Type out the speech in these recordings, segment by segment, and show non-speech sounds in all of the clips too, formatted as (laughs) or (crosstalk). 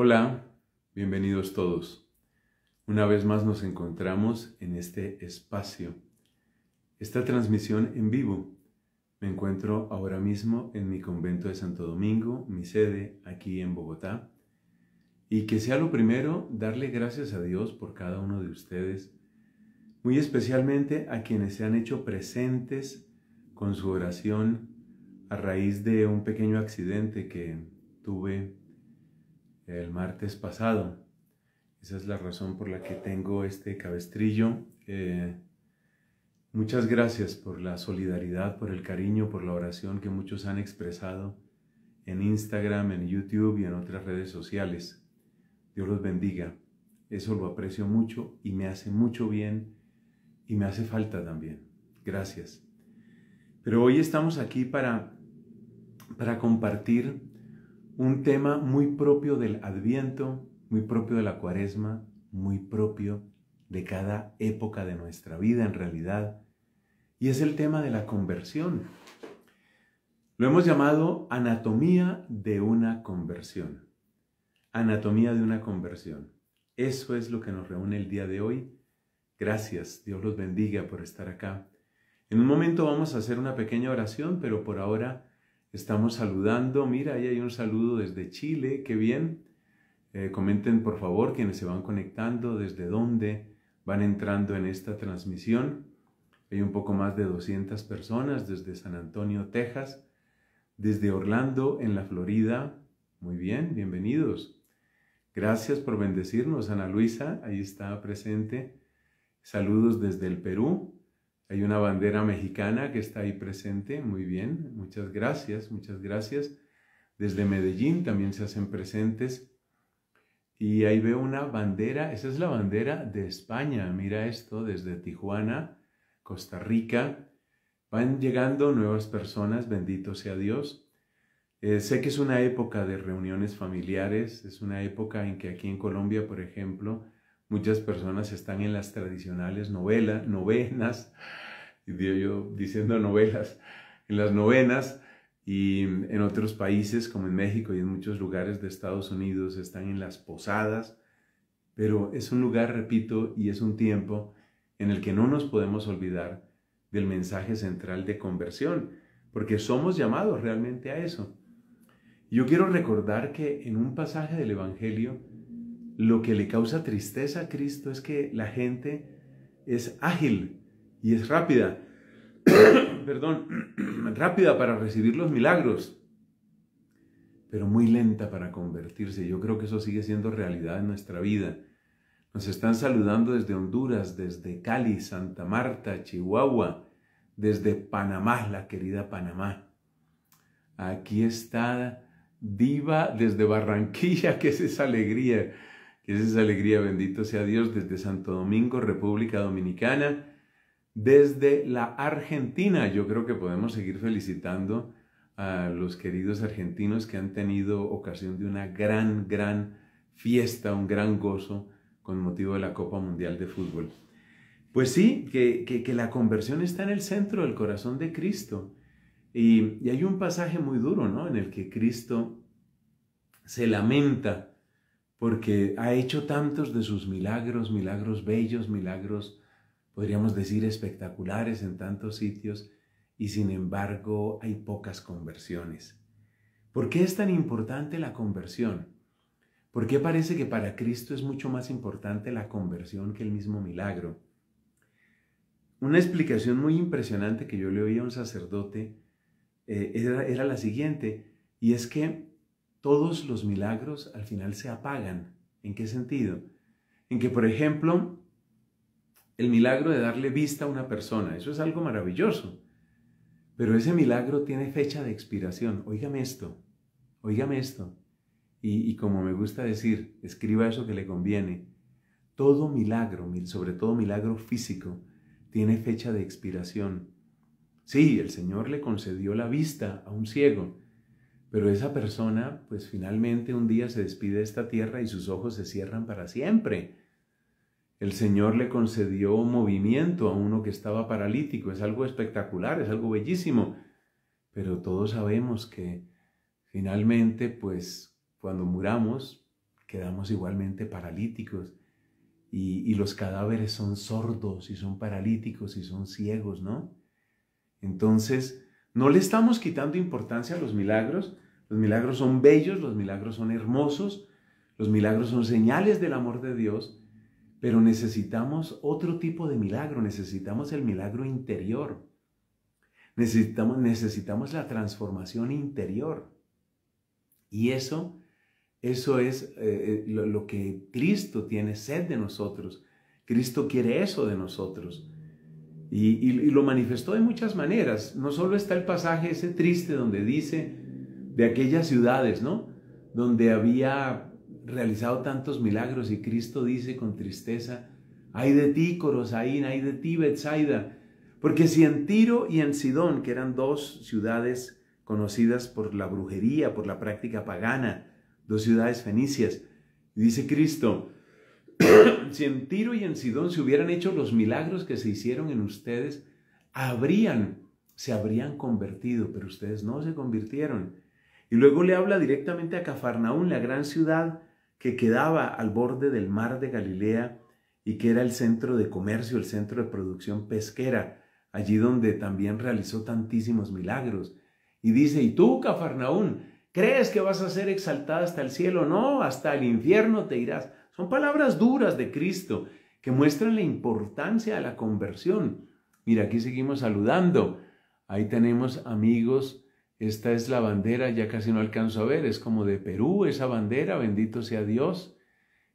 Hola, bienvenidos todos. Una vez más nos encontramos en este espacio, esta transmisión en vivo. Me encuentro ahora mismo en mi convento de Santo Domingo, mi sede aquí en Bogotá. Y que sea lo primero darle gracias a Dios por cada uno de ustedes, muy especialmente a quienes se han hecho presentes con su oración a raíz de un pequeño accidente que tuve el martes pasado. Esa es la razón por la que tengo este cabestrillo. Eh, muchas gracias por la solidaridad, por el cariño, por la oración que muchos han expresado en Instagram, en YouTube y en otras redes sociales. Dios los bendiga. Eso lo aprecio mucho y me hace mucho bien y me hace falta también. Gracias. Pero hoy estamos aquí para, para compartir un tema muy propio del Adviento, muy propio de la Cuaresma, muy propio de cada época de nuestra vida en realidad, y es el tema de la conversión. Lo hemos llamado anatomía de una conversión. Anatomía de una conversión. Eso es lo que nos reúne el día de hoy. Gracias, Dios los bendiga por estar acá. En un momento vamos a hacer una pequeña oración, pero por ahora Estamos saludando. Mira, ahí hay un saludo desde Chile. Qué bien. Eh, comenten por favor quienes se van conectando, desde dónde van entrando en esta transmisión. Hay un poco más de 200 personas desde San Antonio, Texas, desde Orlando, en la Florida. Muy bien, bienvenidos. Gracias por bendecirnos, Ana Luisa, ahí está presente. Saludos desde el Perú, hay una bandera mexicana que está ahí presente, muy bien, muchas gracias, muchas gracias. Desde Medellín también se hacen presentes. Y ahí veo una bandera, esa es la bandera de España, mira esto, desde Tijuana, Costa Rica. Van llegando nuevas personas, bendito sea Dios. Eh, sé que es una época de reuniones familiares, es una época en que aquí en Colombia, por ejemplo, Muchas personas están en las tradicionales novelas, novenas, digo yo diciendo novelas, en las novenas y en otros países como en México y en muchos lugares de Estados Unidos están en las posadas, pero es un lugar, repito, y es un tiempo en el que no nos podemos olvidar del mensaje central de conversión, porque somos llamados realmente a eso. Yo quiero recordar que en un pasaje del Evangelio lo que le causa tristeza a Cristo es que la gente es ágil y es rápida. (coughs) Perdón, (coughs) rápida para recibir los milagros, pero muy lenta para convertirse. Yo creo que eso sigue siendo realidad en nuestra vida. Nos están saludando desde Honduras, desde Cali, Santa Marta, Chihuahua, desde Panamá, la querida Panamá. Aquí está Diva desde Barranquilla, (laughs) que es esa alegría. Esa es alegría, bendito sea Dios, desde Santo Domingo, República Dominicana, desde la Argentina. Yo creo que podemos seguir felicitando a los queridos argentinos que han tenido ocasión de una gran, gran fiesta, un gran gozo con motivo de la Copa Mundial de Fútbol. Pues sí, que, la conversión está en el centro del corazón de Cristo. Y, y hay un pasaje muy duro, ¿no? En el que Cristo se lamenta porque ha hecho tantos de sus milagros, milagros bellos, milagros, podríamos decir, espectaculares en tantos sitios, y sin embargo hay pocas conversiones. ¿Por qué es tan importante la conversión? ¿Por qué parece que para Cristo es mucho más importante la conversión que el mismo milagro? Una explicación muy impresionante que yo le oí a un sacerdote eh, era, era la siguiente, y es que todos los milagros al final se apagan. ¿En qué sentido? En que, por ejemplo, el milagro de darle vista a una persona, eso es algo maravilloso, pero ese milagro tiene fecha de expiración. Óigame esto, óigame esto. Y, y como me gusta decir, escriba eso que le conviene. Todo milagro, sobre todo milagro físico, tiene fecha de expiración. Sí, el Señor le concedió la vista a un ciego, pero esa persona, pues finalmente un día se despide de esta tierra y sus ojos se cierran para siempre. El Señor le concedió movimiento a uno que estaba paralítico. Es algo espectacular, es algo bellísimo. Pero todos sabemos que finalmente, pues cuando muramos, quedamos igualmente paralíticos. Y, y los cadáveres son sordos y son paralíticos y son ciegos, ¿no? Entonces, no le estamos quitando importancia a los milagros. Los milagros son bellos, los milagros son hermosos, los milagros son señales del amor de Dios, pero necesitamos otro tipo de milagro, necesitamos el milagro interior. Necesitamos, la transformación interior. Y eso, eso es eh, eh, lo que Cristo tiene sed de nosotros. Cristo quiere eso de nosotros. Y, lo manifestó de muchas maneras. No solo está el pasaje ese triste donde dice de aquellas ciudades, ¿no? Donde había realizado tantos milagros y Cristo dice con tristeza, hay de ti, Corosaín, hay de ti, Betsaida. Porque si en Tiro y en Sidón, que eran dos ciudades conocidas por la brujería, por la práctica pagana, dos ciudades fenicias, dice Cristo, (coughs) si en Tiro y en Sidón se hubieran hecho los milagros que se hicieron en ustedes, habrían, se habrían convertido, pero ustedes no se convirtieron. Y luego le habla directamente a Cafarnaún, la gran ciudad que quedaba al borde del mar de Galilea y que era el centro de comercio, el centro de producción pesquera, allí donde también realizó tantísimos milagros. Y dice, ¿y tú, Cafarnaún, crees que vas a ser exaltada hasta el cielo? No, hasta el infierno te irás. Son palabras duras de Cristo que muestran la importancia de la conversión. Mira, aquí seguimos saludando. Ahí tenemos amigos. Esta es la bandera, ya casi no alcanzo a ver, es como de Perú esa bandera, bendito sea Dios.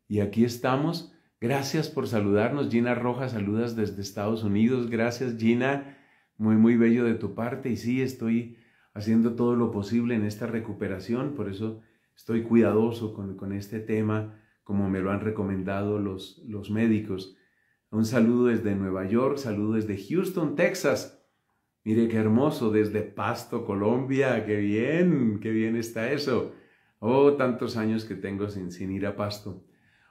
Y aquí estamos. Gracias por saludarnos. Gina Rojas, saludas desde Estados Unidos. Gracias, Gina. Muy, muy bello de tu parte. Y sí, estoy haciendo todo lo posible en esta recuperación, por eso estoy cuidadoso con, con este tema como me lo han recomendado los, los médicos. Un saludo desde Nueva York, saludo desde Houston, Texas. Mire qué hermoso, desde Pasto, Colombia, qué bien, qué bien está eso. Oh, tantos años que tengo sin, sin ir a Pasto.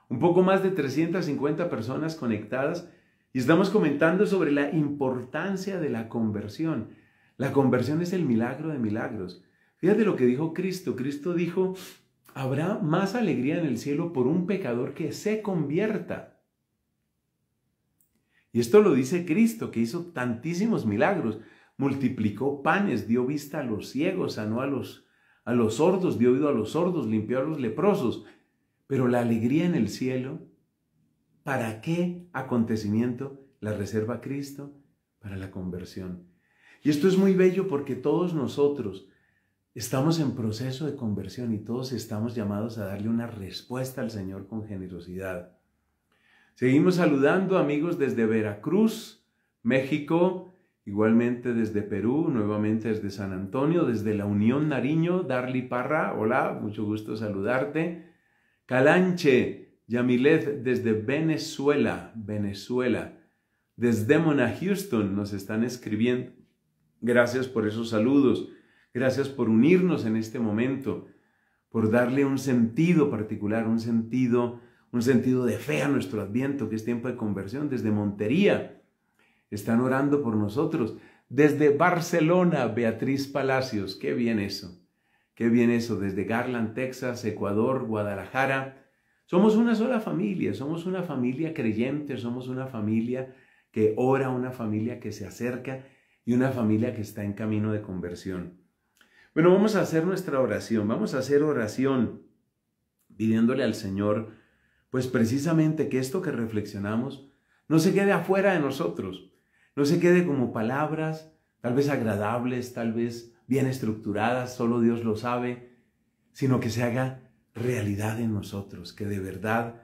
Un poco más de 350 personas conectadas y estamos comentando sobre la importancia de la conversión. La conversión es el milagro de milagros. Fíjate lo que dijo Cristo. Cristo dijo, Habrá más alegría en el cielo por un pecador que se convierta. Y esto lo dice Cristo, que hizo tantísimos milagros. Multiplicó panes, dio vista a los ciegos, sanó a los, a los sordos, dio oído a los sordos, limpió a los leprosos. Pero la alegría en el cielo, ¿para qué acontecimiento la reserva Cristo? Para la conversión. Y esto es muy bello porque todos nosotros, Estamos en proceso de conversión y todos estamos llamados a darle una respuesta al Señor con generosidad. Seguimos saludando amigos desde Veracruz, México, igualmente desde Perú, nuevamente desde San Antonio, desde la Unión Nariño, Darly Parra, hola, mucho gusto saludarte. Calanche, Yamilet desde Venezuela, Venezuela. Desde Mona Houston nos están escribiendo. Gracias por esos saludos. Gracias por unirnos en este momento, por darle un sentido particular, un sentido, un sentido de fe a nuestro adviento, que es tiempo de conversión. Desde Montería están orando por nosotros. Desde Barcelona, Beatriz Palacios, qué bien eso. Qué bien eso, desde Garland, Texas, Ecuador, Guadalajara. Somos una sola familia, somos una familia creyente, somos una familia que ora, una familia que se acerca y una familia que está en camino de conversión. Bueno, vamos a hacer nuestra oración, vamos a hacer oración pidiéndole al Señor, pues precisamente que esto que reflexionamos no se quede afuera de nosotros, no se quede como palabras, tal vez agradables, tal vez bien estructuradas, solo Dios lo sabe, sino que se haga realidad en nosotros, que de verdad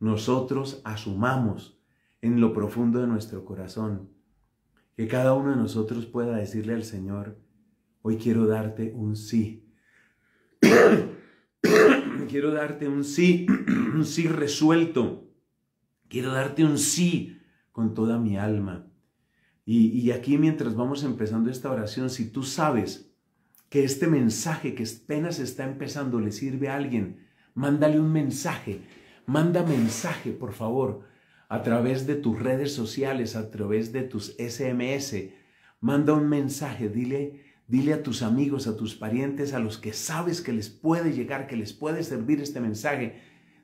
nosotros asumamos en lo profundo de nuestro corazón, que cada uno de nosotros pueda decirle al Señor, Hoy quiero darte un sí. (coughs) quiero darte un sí, (coughs) un sí resuelto. Quiero darte un sí con toda mi alma. Y, aquí mientras vamos empezando esta oración, si tú sabes que este mensaje que apenas está empezando le sirve a alguien, mándale un mensaje, manda mensaje, por favor, a través de tus redes sociales, a través de tus SMS, manda un mensaje, dile, Dile a tus amigos, a tus parientes, a los que sabes que les puede llegar, que les puede servir este mensaje.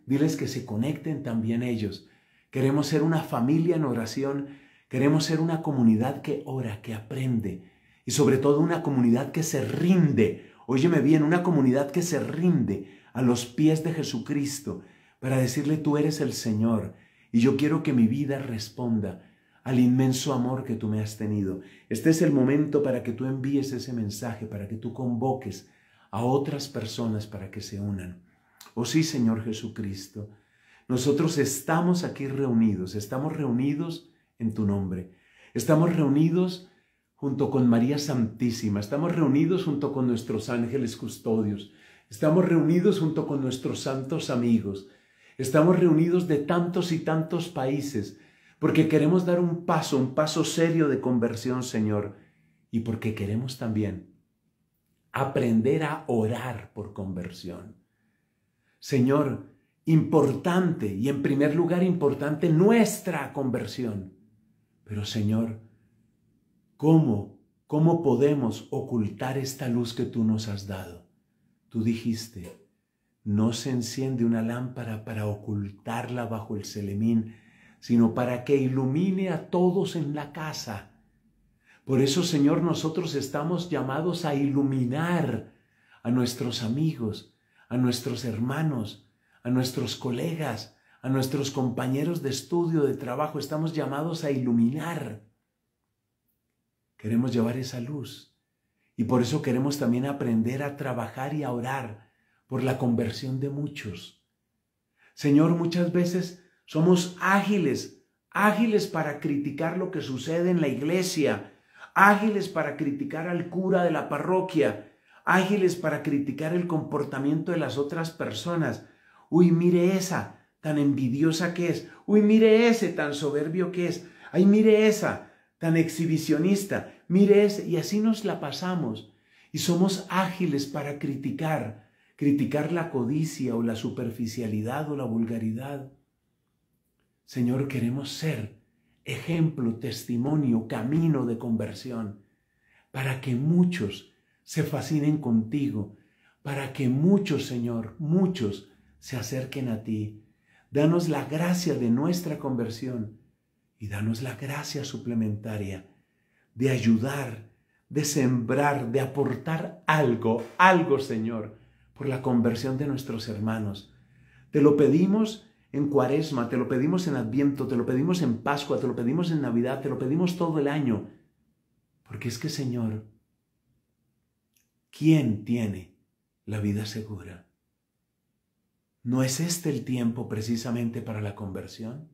Diles que se conecten también ellos. Queremos ser una familia en oración. Queremos ser una comunidad que ora, que aprende. Y sobre todo una comunidad que se rinde. Óyeme bien, una comunidad que se rinde a los pies de Jesucristo para decirle, tú eres el Señor. Y yo quiero que mi vida responda al inmenso amor que tú me has tenido. Este es el momento para que tú envíes ese mensaje, para que tú convoques a otras personas para que se unan. Oh sí, Señor Jesucristo, nosotros estamos aquí reunidos, estamos reunidos en tu nombre, estamos reunidos junto con María Santísima, estamos reunidos junto con nuestros ángeles custodios, estamos reunidos junto con nuestros santos amigos, estamos reunidos de tantos y tantos países, porque queremos dar un paso, un paso serio de conversión, Señor, y porque queremos también aprender a orar por conversión. Señor, importante y en primer lugar importante nuestra conversión. Pero Señor, ¿cómo, cómo podemos ocultar esta luz que tú nos has dado? Tú dijiste, no se enciende una lámpara para ocultarla bajo el selemín, sino para que ilumine a todos en la casa. Por eso, Señor, nosotros estamos llamados a iluminar a nuestros amigos, a nuestros hermanos, a nuestros colegas, a nuestros compañeros de estudio, de trabajo. Estamos llamados a iluminar. Queremos llevar esa luz. Y por eso queremos también aprender a trabajar y a orar por la conversión de muchos. Señor, muchas veces somos ágiles, ágiles para criticar lo que sucede en la iglesia, ágiles para criticar al cura de la parroquia, ágiles para criticar el comportamiento de las otras personas. Uy, mire esa, tan envidiosa que es. Uy, mire ese, tan soberbio que es. Ay, mire esa, tan exhibicionista. Mire ese, y así nos la pasamos. Y somos ágiles para criticar, criticar la codicia o la superficialidad o la vulgaridad. Señor, queremos ser ejemplo, testimonio, camino de conversión, para que muchos se fascinen contigo, para que muchos, Señor, muchos se acerquen a ti. Danos la gracia de nuestra conversión y danos la gracia suplementaria de ayudar, de sembrar, de aportar algo, algo, Señor, por la conversión de nuestros hermanos. Te lo pedimos en Cuaresma, te lo pedimos en Adviento, te lo pedimos en Pascua, te lo pedimos en Navidad, te lo pedimos todo el año. Porque es que, Señor, ¿quién tiene la vida segura? ¿No es este el tiempo precisamente para la conversión?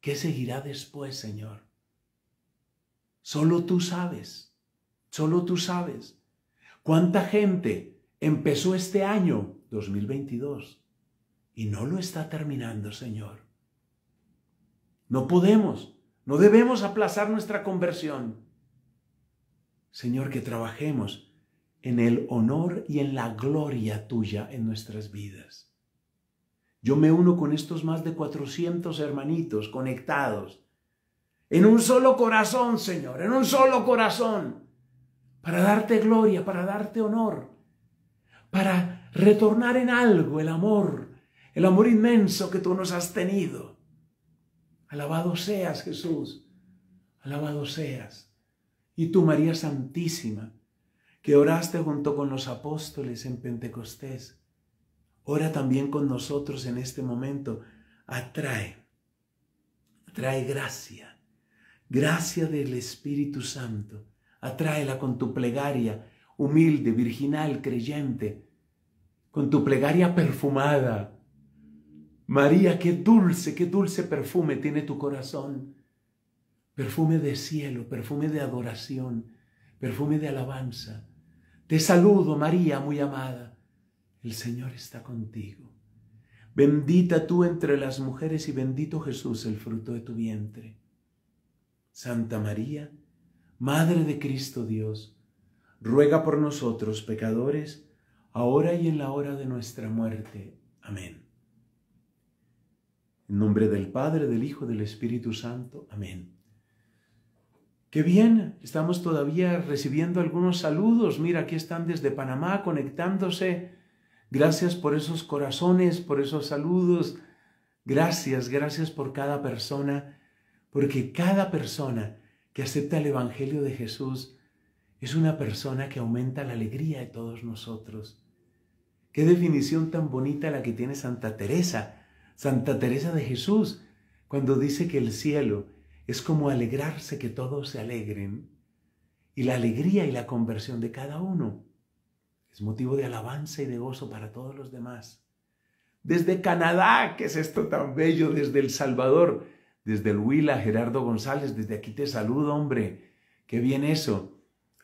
¿Qué seguirá después, Señor? Solo tú sabes, solo tú sabes cuánta gente empezó este año 2022 y no lo está terminando, Señor. No podemos, no debemos aplazar nuestra conversión. Señor, que trabajemos en el honor y en la gloria tuya en nuestras vidas. Yo me uno con estos más de 400 hermanitos conectados en un solo corazón, Señor, en un solo corazón, para darte gloria, para darte honor, para retornar en algo el amor el amor inmenso que tú nos has tenido. Alabado seas Jesús, alabado seas. Y tú, María Santísima, que oraste junto con los apóstoles en Pentecostés, ora también con nosotros en este momento. Atrae, atrae gracia, gracia del Espíritu Santo. Atráela con tu plegaria humilde, virginal, creyente, con tu plegaria perfumada, María, qué dulce, qué dulce perfume tiene tu corazón. Perfume de cielo, perfume de adoración, perfume de alabanza. Te saludo, María, muy amada. El Señor está contigo. Bendita tú entre las mujeres y bendito Jesús, el fruto de tu vientre. Santa María, Madre de Cristo Dios, ruega por nosotros pecadores, ahora y en la hora de nuestra muerte. Amén. En nombre del Padre, del Hijo, del Espíritu Santo. Amén. Qué bien, estamos todavía recibiendo algunos saludos. Mira, aquí están desde Panamá conectándose. Gracias por esos corazones, por esos saludos. Gracias, gracias por cada persona, porque cada persona que acepta el Evangelio de Jesús es una persona que aumenta la alegría de todos nosotros. Qué definición tan bonita la que tiene Santa Teresa Santa Teresa de Jesús, cuando dice que el cielo es como alegrarse que todos se alegren, y la alegría y la conversión de cada uno es motivo de alabanza y de gozo para todos los demás. Desde Canadá, que es esto tan bello, desde El Salvador, desde el Huila, Gerardo González, desde aquí te saludo, hombre. Qué bien eso.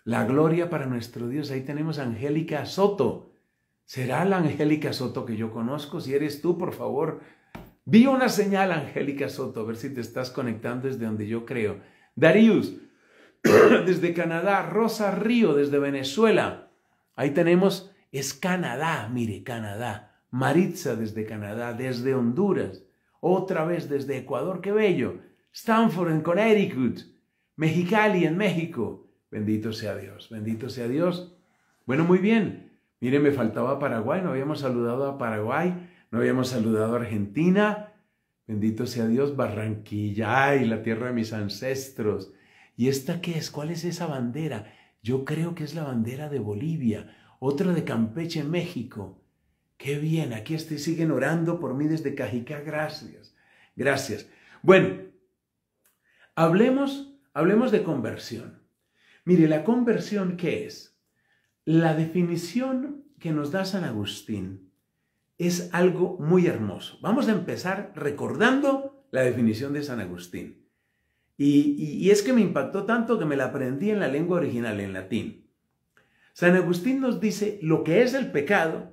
La gloria para nuestro Dios. Ahí tenemos a Angélica Soto. ¿Será la Angélica Soto que yo conozco? Si eres tú, por favor, Vi una señal, Angélica Soto, a ver si te estás conectando desde donde yo creo. Darius, (coughs) desde Canadá. Rosa Río, desde Venezuela. Ahí tenemos, es Canadá, mire, Canadá. Maritza, desde Canadá, desde Honduras. Otra vez desde Ecuador, qué bello. Stanford, en Connecticut. Mexicali, en México. Bendito sea Dios, bendito sea Dios. Bueno, muy bien. Mire, me faltaba Paraguay, no habíamos saludado a Paraguay. No habíamos saludado a Argentina. Bendito sea Dios, Barranquilla, y la tierra de mis ancestros. ¿Y esta qué es? ¿Cuál es esa bandera? Yo creo que es la bandera de Bolivia, otra de Campeche, México. Qué bien, aquí estoy, siguen orando por mí desde Cajica. gracias. Gracias. Bueno, hablemos, hablemos de conversión. Mire, la conversión, ¿qué es? La definición que nos da San Agustín es algo muy hermoso. Vamos a empezar recordando la definición de San Agustín. Y, es que me impactó tanto que me la aprendí en la lengua original, en latín. San Agustín nos dice lo que es el pecado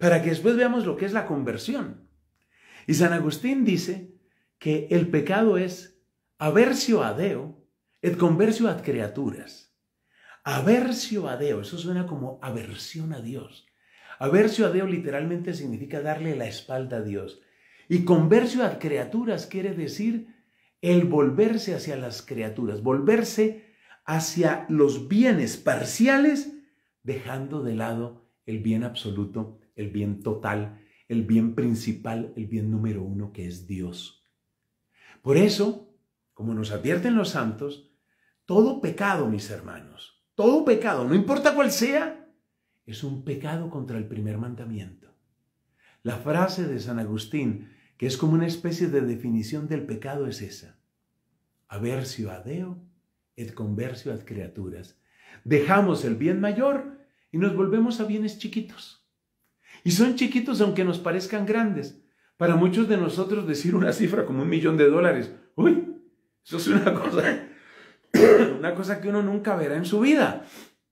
para que después veamos lo que es la conversión. Y San Agustín dice que el pecado es aversio a Deo et conversio ad creaturas. Aversio a Deo, eso suena como aversión a Dios. Aversio a Deo literalmente significa darle la espalda a Dios. Y conversio a criaturas quiere decir el volverse hacia las criaturas, volverse hacia los bienes parciales, dejando de lado el bien absoluto, el bien total, el bien principal, el bien número uno que es Dios. Por eso, como nos advierten los santos, todo pecado, mis hermanos, todo pecado, no importa cuál sea, es un pecado contra el primer mandamiento. La frase de San Agustín, que es como una especie de definición del pecado, es esa. Aversio a Deo et conversio ad criaturas. Dejamos el bien mayor y nos volvemos a bienes chiquitos. Y son chiquitos aunque nos parezcan grandes. Para muchos de nosotros decir una cifra como un millón de dólares, uy, eso es una cosa, (coughs) una cosa que uno nunca verá en su vida.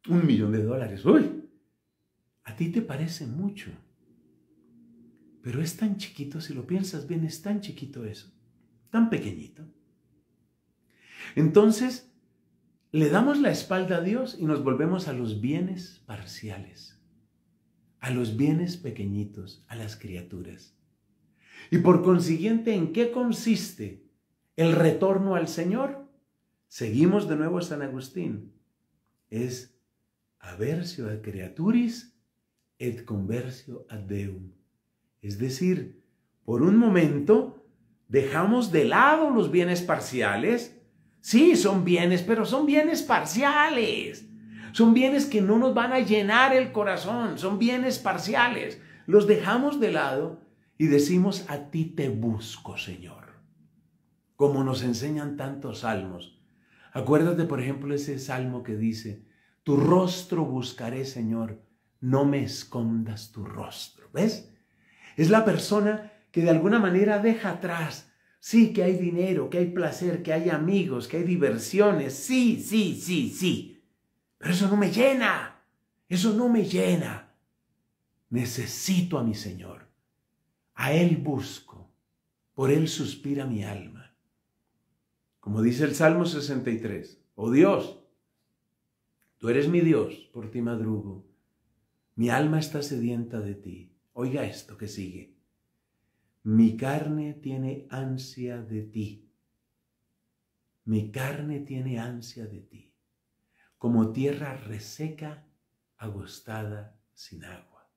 Un millón de dólares, uy, a ti te parece mucho, pero es tan chiquito, si lo piensas bien, es tan chiquito eso, tan pequeñito. Entonces, le damos la espalda a Dios y nos volvemos a los bienes parciales, a los bienes pequeñitos, a las criaturas. Y por consiguiente, ¿en qué consiste el retorno al Señor? Seguimos de nuevo a San Agustín. Es si a criaturis et conversio ad Es decir, por un momento dejamos de lado los bienes parciales. Sí, son bienes, pero son bienes parciales. Son bienes que no nos van a llenar el corazón, son bienes parciales. Los dejamos de lado y decimos, a ti te busco, Señor. Como nos enseñan tantos salmos. Acuérdate, por ejemplo, ese salmo que dice, tu rostro buscaré, Señor, no me escondas tu rostro. ¿Ves? Es la persona que de alguna manera deja atrás. Sí, que hay dinero, que hay placer, que hay amigos, que hay diversiones. Sí, sí, sí, sí. Pero eso no me llena. Eso no me llena. Necesito a mi Señor. A Él busco. Por Él suspira mi alma. Como dice el Salmo 63. Oh Dios, tú eres mi Dios, por ti madrugo mi alma está sedienta de ti. Oiga esto que sigue. Mi carne tiene ansia de ti. Mi carne tiene ansia de ti, como tierra reseca, agostada, sin agua.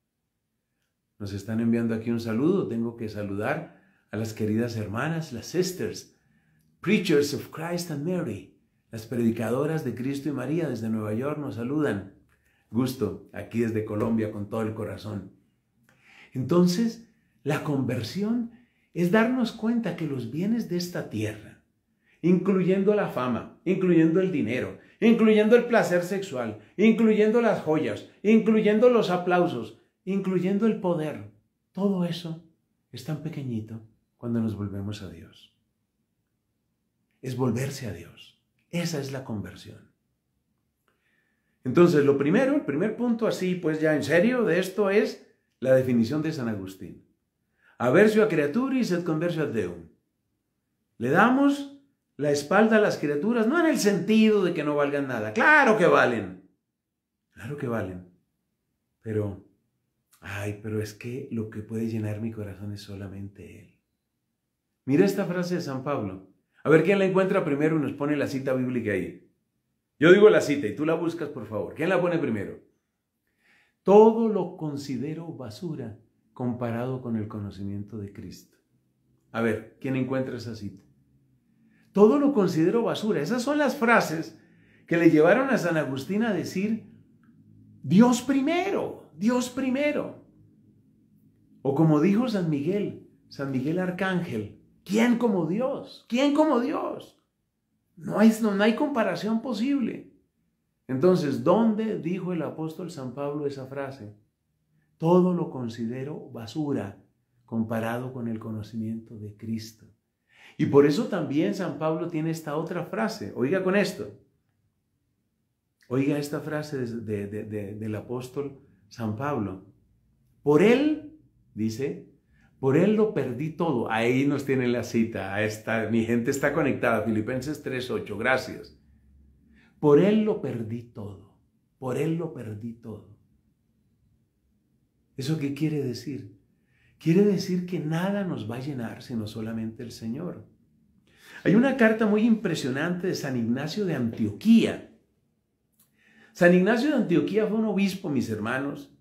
Nos están enviando aquí un saludo. Tengo que saludar a las queridas hermanas, las sisters, preachers of Christ and Mary, las predicadoras de Cristo y María desde Nueva York nos saludan gusto aquí desde Colombia con todo el corazón. Entonces, la conversión es darnos cuenta que los bienes de esta tierra, incluyendo la fama, incluyendo el dinero, incluyendo el placer sexual, incluyendo las joyas, incluyendo los aplausos, incluyendo el poder, todo eso es tan pequeñito cuando nos volvemos a Dios. Es volverse a Dios. Esa es la conversión. Entonces, lo primero, el primer punto así, pues ya en serio de esto es la definición de San Agustín. Aversio a creaturis et conversio ad Deum. Le damos la espalda a las criaturas, no en el sentido de que no valgan nada. Claro que valen. Claro que valen. Pero, ay, pero es que lo que puede llenar mi corazón es solamente Él. Mira esta frase de San Pablo. A ver quién la encuentra primero y nos pone la cita bíblica ahí. Yo digo la cita y tú la buscas, por favor. ¿Quién la pone primero? Todo lo considero basura comparado con el conocimiento de Cristo. A ver, ¿quién encuentra esa cita? Todo lo considero basura. Esas son las frases que le llevaron a San Agustín a decir, Dios primero, Dios primero. O como dijo San Miguel, San Miguel Arcángel, ¿quién como Dios? ¿quién como Dios? No hay, hay comparación posible. Entonces, ¿dónde dijo el apóstol San Pablo esa frase? Todo lo considero basura comparado con el conocimiento de Cristo. Y por eso también San Pablo tiene esta otra frase. Oiga con esto. Oiga esta frase del apóstol San Pablo. Por él, dice, por Él lo perdí todo. Ahí nos tienen la cita. mi gente está conectada. Filipenses 3.8. Gracias. Por Él lo perdí todo. Por Él lo perdí todo. ¿Eso qué quiere decir? Quiere decir que nada nos va a llenar sino solamente el Señor. Hay una carta muy impresionante de San Ignacio de Antioquía. San Ignacio de Antioquía fue un obispo, mis hermanos,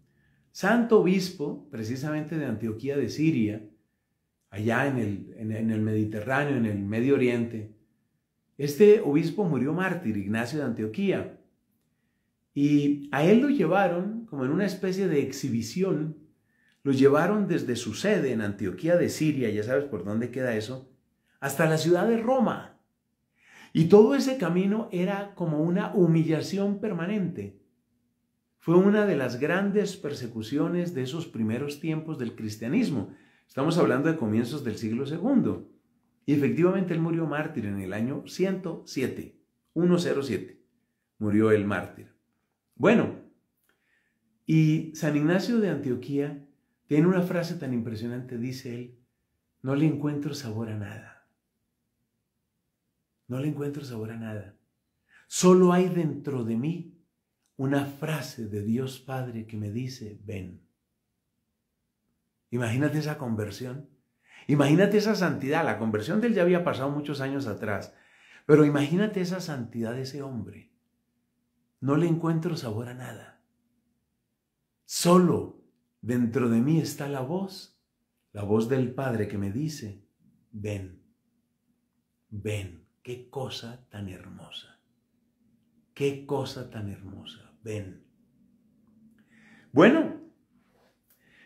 santo obispo precisamente de Antioquía de Siria, allá en el, Mediterráneo, en el Medio Oriente, este obispo murió mártir, Ignacio de Antioquía, y a él lo llevaron como en una especie de exhibición, lo llevaron desde su sede en Antioquía de Siria, ya sabes por dónde queda eso, hasta la ciudad de Roma. Y todo ese camino era como una humillación permanente fue una de las grandes persecuciones de esos primeros tiempos del cristianismo. Estamos hablando de comienzos del siglo II. Y efectivamente él murió mártir en el año 107, 107. Murió el mártir. Bueno, y San Ignacio de Antioquía tiene una frase tan impresionante, dice él, no le encuentro sabor a nada. No le encuentro sabor a nada. Solo hay dentro de mí una frase de Dios Padre que me dice, ven. Imagínate esa conversión. Imagínate esa santidad. La conversión de él ya había pasado muchos años atrás. Pero imagínate esa santidad de ese hombre. No le encuentro sabor a nada. Solo dentro de mí está la voz, la voz del Padre que me dice, ven, ven, qué cosa tan hermosa, qué cosa tan hermosa ven. Bueno,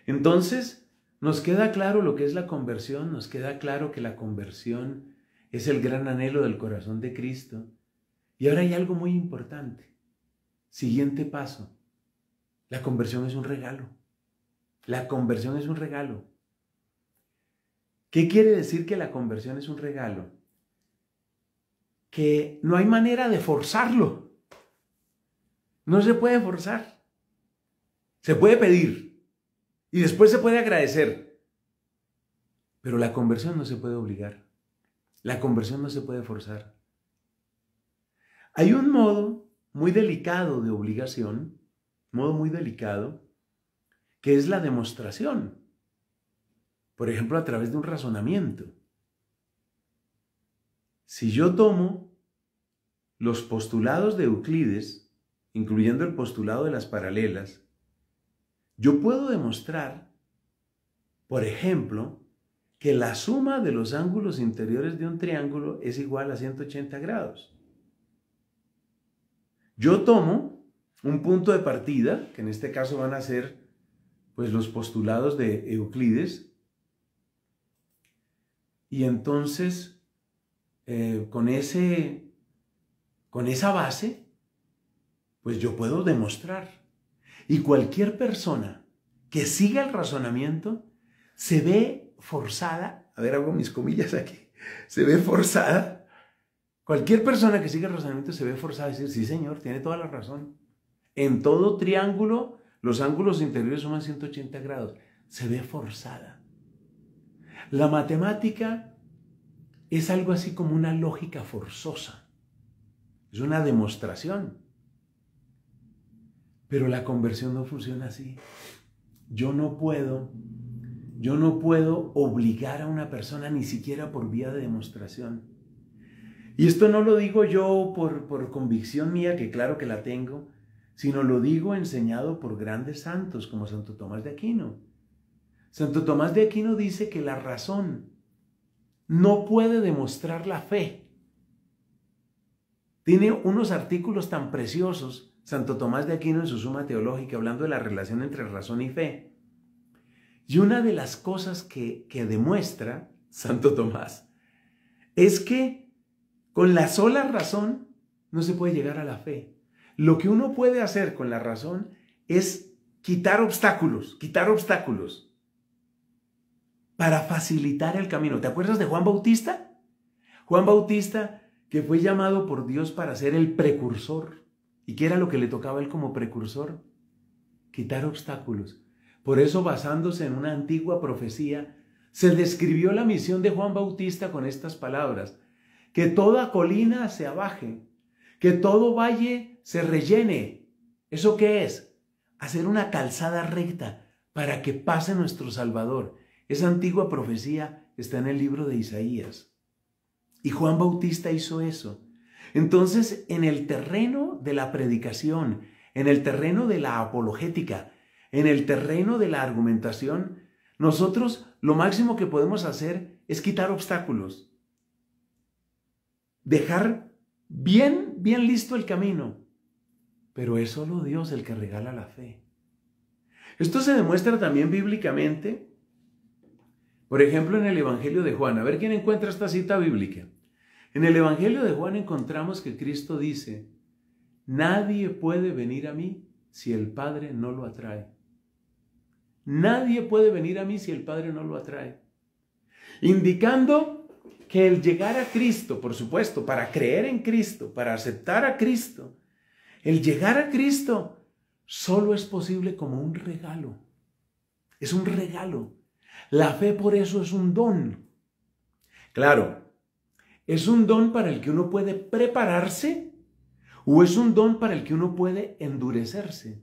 entonces nos queda claro lo que es la conversión, nos queda claro que la conversión es el gran anhelo del corazón de Cristo. Y ahora hay algo muy importante. Siguiente paso. La conversión es un regalo. La conversión es un regalo. ¿Qué quiere decir que la conversión es un regalo? Que no hay manera de forzarlo. No se puede forzar. Se puede pedir y después se puede agradecer. Pero la conversión no se puede obligar. La conversión no se puede forzar. Hay un modo muy delicado de obligación, modo muy delicado, que es la demostración. Por ejemplo, a través de un razonamiento. Si yo tomo los postulados de Euclides, incluyendo el postulado de las paralelas, yo puedo demostrar, por ejemplo, que la suma de los ángulos interiores de un triángulo es igual a 180 grados. Yo tomo un punto de partida, que en este caso van a ser pues los postulados de Euclides, y entonces eh, con, ese, con esa base pues yo puedo demostrar. Y cualquier persona que siga el razonamiento se ve forzada, a ver, hago mis comillas aquí, se ve forzada. Cualquier persona que siga el razonamiento se ve forzada a decir, sí señor, tiene toda la razón. En todo triángulo, los ángulos interiores suman 180 grados. Se ve forzada. La matemática es algo así como una lógica forzosa. Es una demostración. Pero la conversión no funciona así. Yo no puedo, yo no puedo obligar a una persona ni siquiera por vía de demostración. Y esto no lo digo yo por, por convicción mía, que claro que la tengo, sino lo digo enseñado por grandes santos como Santo Tomás de Aquino. Santo Tomás de Aquino dice que la razón no puede demostrar la fe. Tiene unos artículos tan preciosos Santo Tomás de Aquino en su Suma Teológica, hablando de la relación entre razón y fe. Y una de las cosas que, que demuestra Santo Tomás es que con la sola razón no se puede llegar a la fe. Lo que uno puede hacer con la razón es quitar obstáculos, quitar obstáculos para facilitar el camino. ¿Te acuerdas de Juan Bautista? Juan Bautista que fue llamado por Dios para ser el precursor, ¿Y qué era lo que le tocaba a él como precursor? Quitar obstáculos. Por eso, basándose en una antigua profecía, se describió la misión de Juan Bautista con estas palabras. Que toda colina se abaje, que todo valle se rellene. ¿Eso qué es? Hacer una calzada recta para que pase nuestro Salvador. Esa antigua profecía está en el libro de Isaías. Y Juan Bautista hizo eso. Entonces, en el terreno de la predicación, en el terreno de la apologética, en el terreno de la argumentación, nosotros lo máximo que podemos hacer es quitar obstáculos. Dejar bien, bien listo el camino. Pero es solo Dios el que regala la fe. Esto se demuestra también bíblicamente, por ejemplo, en el Evangelio de Juan. A ver quién encuentra esta cita bíblica. En el Evangelio de Juan encontramos que Cristo dice, nadie puede venir a mí si el Padre no lo atrae. Nadie puede venir a mí si el Padre no lo atrae. Indicando que el llegar a Cristo, por supuesto, para creer en Cristo, para aceptar a Cristo, el llegar a Cristo solo es posible como un regalo. Es un regalo. La fe por eso es un don. Claro, ¿Es un don para el que uno puede prepararse o es un don para el que uno puede endurecerse?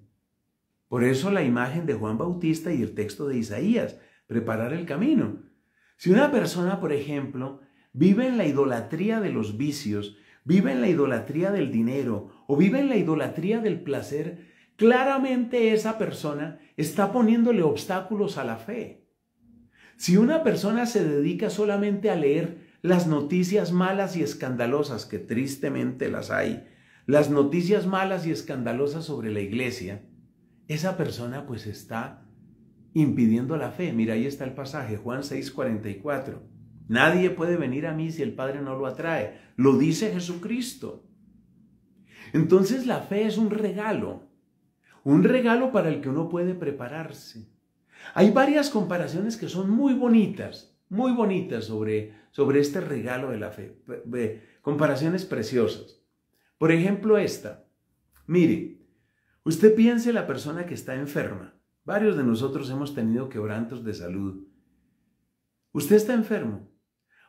Por eso la imagen de Juan Bautista y el texto de Isaías, preparar el camino. Si una persona, por ejemplo, vive en la idolatría de los vicios, vive en la idolatría del dinero o vive en la idolatría del placer, claramente esa persona está poniéndole obstáculos a la fe. Si una persona se dedica solamente a leer las noticias malas y escandalosas, que tristemente las hay, las noticias malas y escandalosas sobre la iglesia, esa persona pues está impidiendo la fe. Mira, ahí está el pasaje, Juan 44. Nadie puede venir a mí si el Padre no lo atrae. Lo dice Jesucristo. Entonces la fe es un regalo, un regalo para el que uno puede prepararse. Hay varias comparaciones que son muy bonitas muy bonitas sobre, sobre este regalo de la fe, comparaciones preciosas. Por ejemplo, esta. Mire, usted piense la persona que está enferma. Varios de nosotros hemos tenido quebrantos de salud. Usted está enfermo.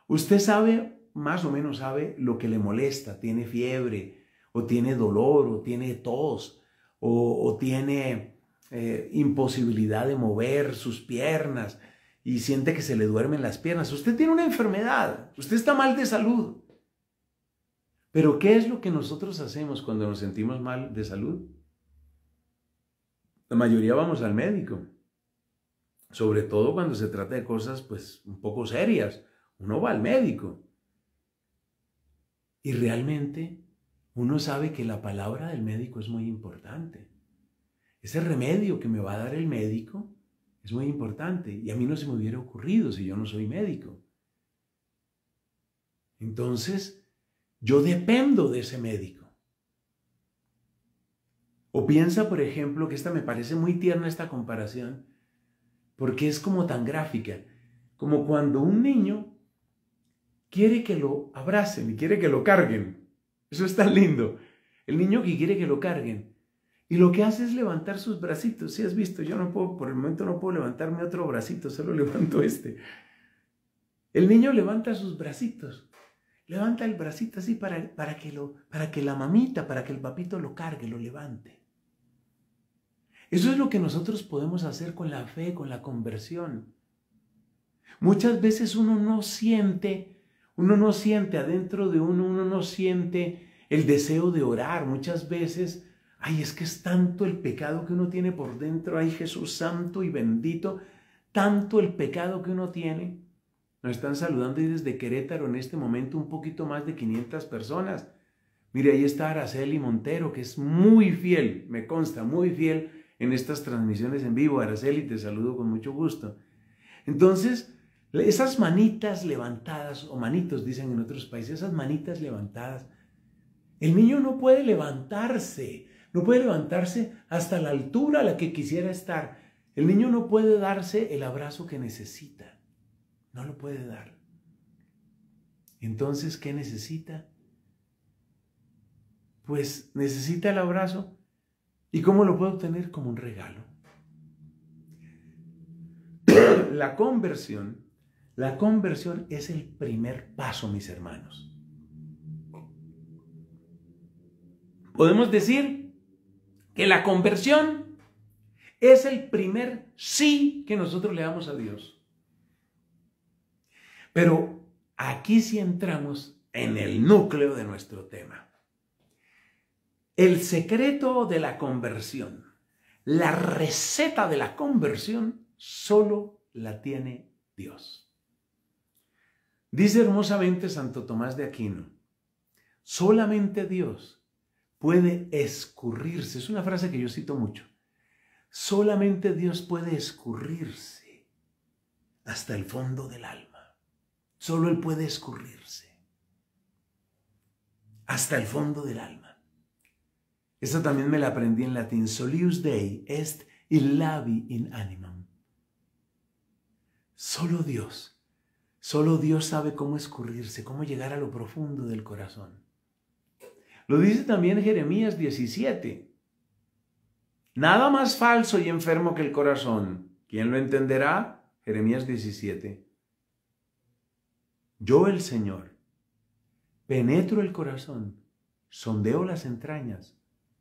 Usted sabe, más o menos sabe lo que le molesta. Tiene fiebre, o tiene dolor, o tiene tos, o, tiene eh, imposibilidad de mover sus piernas y siente que se le duermen las piernas. Usted tiene una enfermedad, usted está mal de salud. Pero ¿qué es lo que nosotros hacemos cuando nos sentimos mal de salud? La mayoría vamos al médico, sobre todo cuando se trata de cosas pues un poco serias. Uno va al médico. Y realmente uno sabe que la palabra del médico es muy importante. Ese remedio que me va a dar el médico muy importante y a mí no se me hubiera ocurrido si yo no soy médico. Entonces, yo dependo de ese médico. O piensa, por ejemplo, que esta me parece muy tierna esta comparación, porque es como tan gráfica, como cuando un niño quiere que lo abracen y quiere que lo carguen. Eso es tan lindo. El niño que quiere que lo carguen. Y lo que hace es levantar sus bracitos. Si has visto, yo no puedo, por el momento no puedo levantarme otro bracito, solo (laughs) levanto este. El niño levanta sus bracitos. Levanta el bracito así para, para, que lo, para que la mamita, para que el papito lo cargue, lo levante. Eso es lo que nosotros podemos hacer con la fe, con la conversión. Muchas veces uno no siente, uno no siente adentro de uno, uno no siente el deseo de orar. Muchas veces Ay, es que es tanto el pecado que uno tiene por dentro. Ay, Jesús santo y bendito. Tanto el pecado que uno tiene. Nos están saludando y desde Querétaro en este momento un poquito más de 500 personas. Mire, ahí está Araceli Montero, que es muy fiel, me consta, muy fiel en estas transmisiones en vivo. Araceli, te saludo con mucho gusto. Entonces, esas manitas levantadas, o manitos dicen en otros países, esas manitas levantadas, el niño no puede levantarse no puede levantarse hasta la altura a la que quisiera estar. El niño no puede darse el abrazo que necesita. No lo puede dar. Entonces, ¿qué necesita? Pues necesita el abrazo. ¿Y cómo lo puede obtener? Como un regalo. La conversión, la conversión es el primer paso, mis hermanos. Podemos decir que la conversión es el primer sí que nosotros le damos a Dios. Pero aquí sí entramos en el núcleo de nuestro tema. El secreto de la conversión, la receta de la conversión, solo la tiene Dios. Dice hermosamente Santo Tomás de Aquino, solamente Dios puede escurrirse. Es una frase que yo cito mucho. Solamente Dios puede escurrirse hasta el fondo del alma. Solo Él puede escurrirse hasta el fondo del alma. Eso también me la aprendí en latín. Solius Dei est illavi in animam. Solo Dios, solo Dios sabe cómo escurrirse, cómo llegar a lo profundo del corazón. Lo dice también Jeremías 17. Nada más falso y enfermo que el corazón. ¿Quién lo entenderá? Jeremías 17. Yo el Señor penetro el corazón, sondeo las entrañas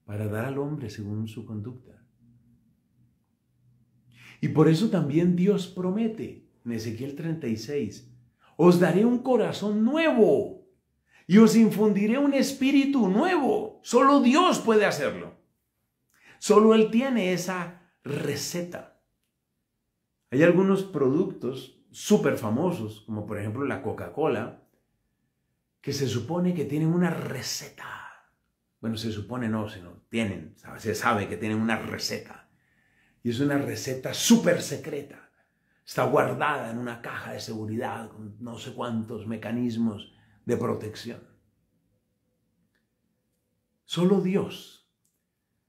para dar al hombre según su conducta. Y por eso también Dios promete en Ezequiel 36, os daré un corazón nuevo y os infundiré un espíritu nuevo. Solo Dios puede hacerlo. Solo Él tiene esa receta. Hay algunos productos súper famosos, como por ejemplo la Coca-Cola, que se supone que tienen una receta. Bueno, se supone no, sino tienen, se sabe que tienen una receta. Y es una receta súper secreta. Está guardada en una caja de seguridad con no sé cuántos mecanismos de protección. Solo Dios,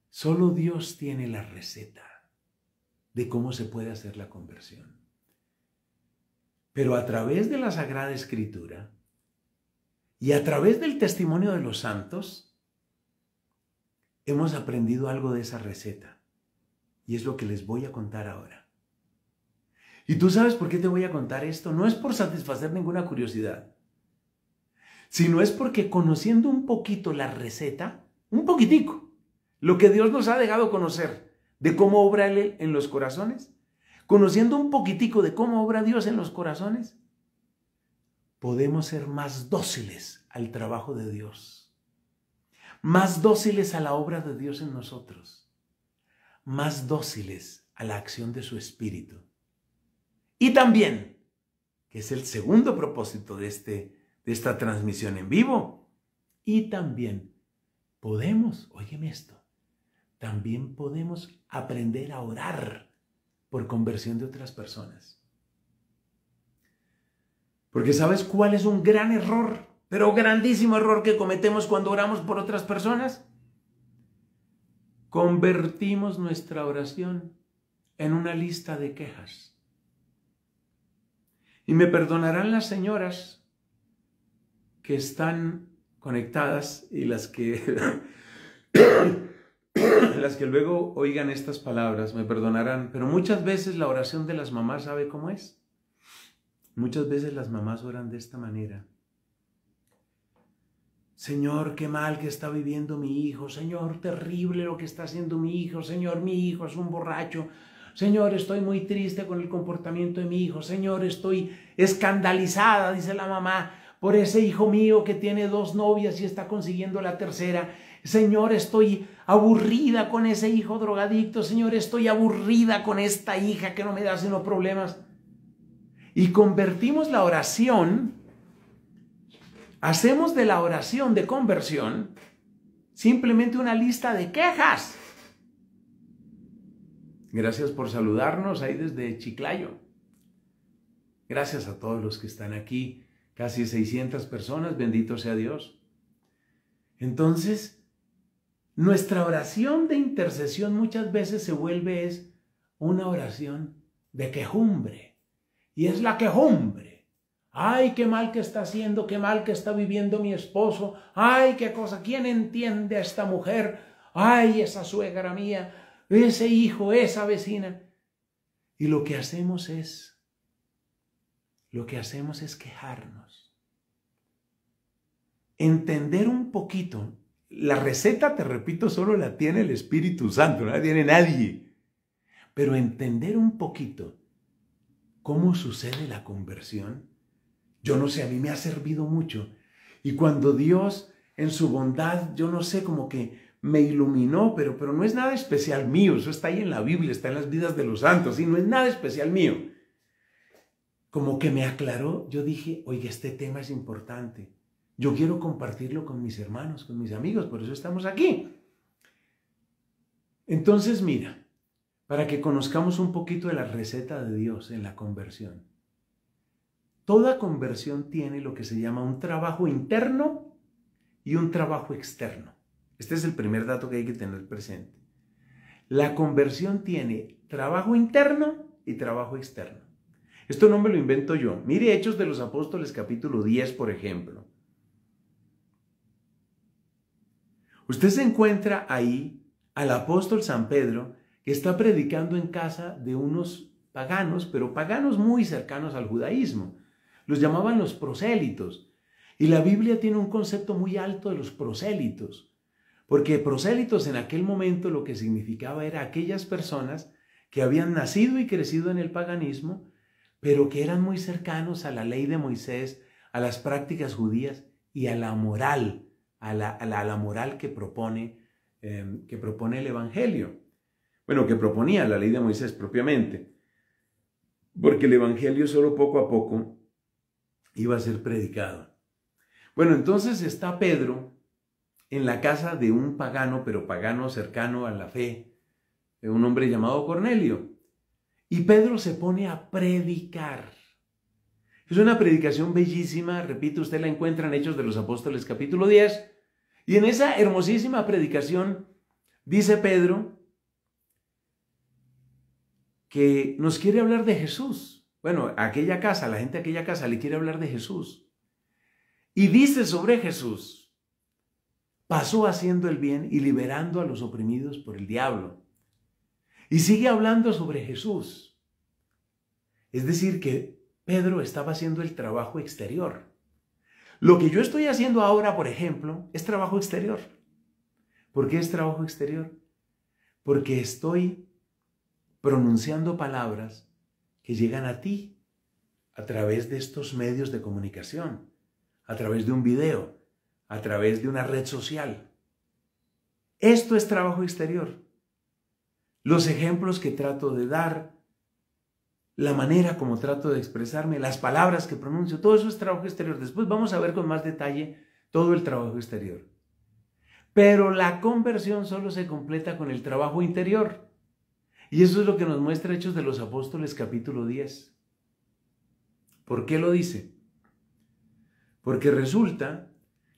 solo Dios tiene la receta de cómo se puede hacer la conversión. Pero a través de la Sagrada Escritura y a través del testimonio de los santos, hemos aprendido algo de esa receta. Y es lo que les voy a contar ahora. Y tú sabes por qué te voy a contar esto. No es por satisfacer ninguna curiosidad sino es porque conociendo un poquito la receta, un poquitico, lo que Dios nos ha dejado conocer de cómo obra Él en los corazones, conociendo un poquitico de cómo obra Dios en los corazones, podemos ser más dóciles al trabajo de Dios, más dóciles a la obra de Dios en nosotros, más dóciles a la acción de su Espíritu. Y también, que es el segundo propósito de este de esta transmisión en vivo. Y también podemos, óyeme esto, también podemos aprender a orar por conversión de otras personas. Porque sabes cuál es un gran error, pero grandísimo error que cometemos cuando oramos por otras personas. Convertimos nuestra oración en una lista de quejas. Y me perdonarán las señoras que están conectadas y las que, (coughs) las que luego oigan estas palabras me perdonarán, pero muchas veces la oración de las mamás sabe cómo es. Muchas veces las mamás oran de esta manera. Señor, qué mal que está viviendo mi hijo. Señor, terrible lo que está haciendo mi hijo. Señor, mi hijo es un borracho. Señor, estoy muy triste con el comportamiento de mi hijo. Señor, estoy escandalizada, dice la mamá por ese hijo mío que tiene dos novias y está consiguiendo la tercera. Señor, estoy aburrida con ese hijo drogadicto. Señor, estoy aburrida con esta hija que no me da sino problemas. Y convertimos la oración, hacemos de la oración de conversión simplemente una lista de quejas. Gracias por saludarnos ahí desde Chiclayo. Gracias a todos los que están aquí casi 600 personas, bendito sea Dios. Entonces, nuestra oración de intercesión muchas veces se vuelve es una oración de quejumbre. Y es la quejumbre. Ay, qué mal que está haciendo, qué mal que está viviendo mi esposo. Ay, qué cosa, ¿quién entiende a esta mujer? Ay, esa suegra mía, ese hijo, esa vecina. Y lo que hacemos es lo que hacemos es quejarnos. Entender un poquito. La receta, te repito, solo la tiene el Espíritu Santo, no la tiene nadie. Pero entender un poquito cómo sucede la conversión, yo no sé, a mí me ha servido mucho. Y cuando Dios, en su bondad, yo no sé, como que me iluminó, pero, pero no es nada especial mío, eso está ahí en la Biblia, está en las vidas de los santos, y no es nada especial mío como que me aclaró, yo dije, oye, este tema es importante. Yo quiero compartirlo con mis hermanos, con mis amigos, por eso estamos aquí. Entonces, mira, para que conozcamos un poquito de la receta de Dios en la conversión. Toda conversión tiene lo que se llama un trabajo interno y un trabajo externo. Este es el primer dato que hay que tener presente. La conversión tiene trabajo interno y trabajo externo. Esto no me lo invento yo. Mire Hechos de los Apóstoles capítulo 10, por ejemplo. Usted se encuentra ahí al apóstol San Pedro que está predicando en casa de unos paganos, pero paganos muy cercanos al judaísmo. Los llamaban los prosélitos. Y la Biblia tiene un concepto muy alto de los prosélitos, porque prosélitos en aquel momento lo que significaba era aquellas personas que habían nacido y crecido en el paganismo, pero que eran muy cercanos a la ley de Moisés, a las prácticas judías y a la moral, a la, moral que propone, em, que propone el Evangelio. Bueno, que proponía la ley de Moisés propiamente, porque el Evangelio solo poco a poco iba a ser predicado. Bueno, entonces está Pedro en la casa de un pagano, pero pagano cercano a la fe, un hombre llamado Cornelio. Y Pedro se pone a predicar. Es una predicación bellísima, repito, usted la encuentra en Hechos de los Apóstoles capítulo 10. Y en esa hermosísima predicación dice Pedro que nos quiere hablar de Jesús. Bueno, aquella casa, la gente de aquella casa le quiere hablar de Jesús. Y dice sobre Jesús, pasó haciendo el bien y liberando a los oprimidos por el diablo y sigue hablando sobre Jesús. Es decir, que Pedro estaba haciendo el trabajo exterior. Lo que yo estoy haciendo ahora, por ejemplo, es trabajo exterior. ¿Por qué es trabajo exterior? Porque estoy pronunciando palabras que llegan a ti a través de estos medios de comunicación, a través de un video, a través de una red social. Esto es trabajo exterior los ejemplos que trato de dar, la manera como trato de expresarme, las palabras que pronuncio, todo eso es trabajo exterior. Después vamos a ver con más detalle todo el trabajo exterior. Pero la conversión solo se completa con el trabajo interior. Y eso es lo que nos muestra Hechos de los Apóstoles capítulo 10. ¿Por qué lo dice? Porque resulta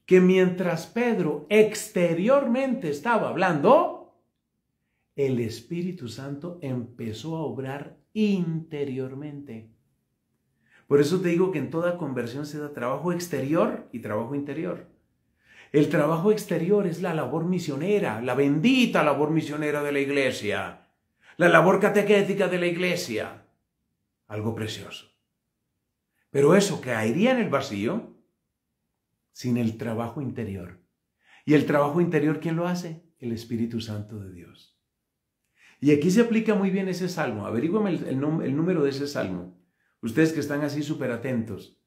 que mientras Pedro exteriormente estaba hablando, el Espíritu Santo empezó a obrar interiormente. Por eso te digo que en toda conversión se da trabajo exterior y trabajo interior. El trabajo exterior es la labor misionera, la bendita labor misionera de la iglesia, la labor catequética de la iglesia. Algo precioso. Pero eso caería en el vacío sin el trabajo interior. ¿Y el trabajo interior quién lo hace? El Espíritu Santo de Dios. Y aquí se aplica muy bien ese salmo. Averígüeme el, número de ese salmo. Ustedes que están así súper atentos.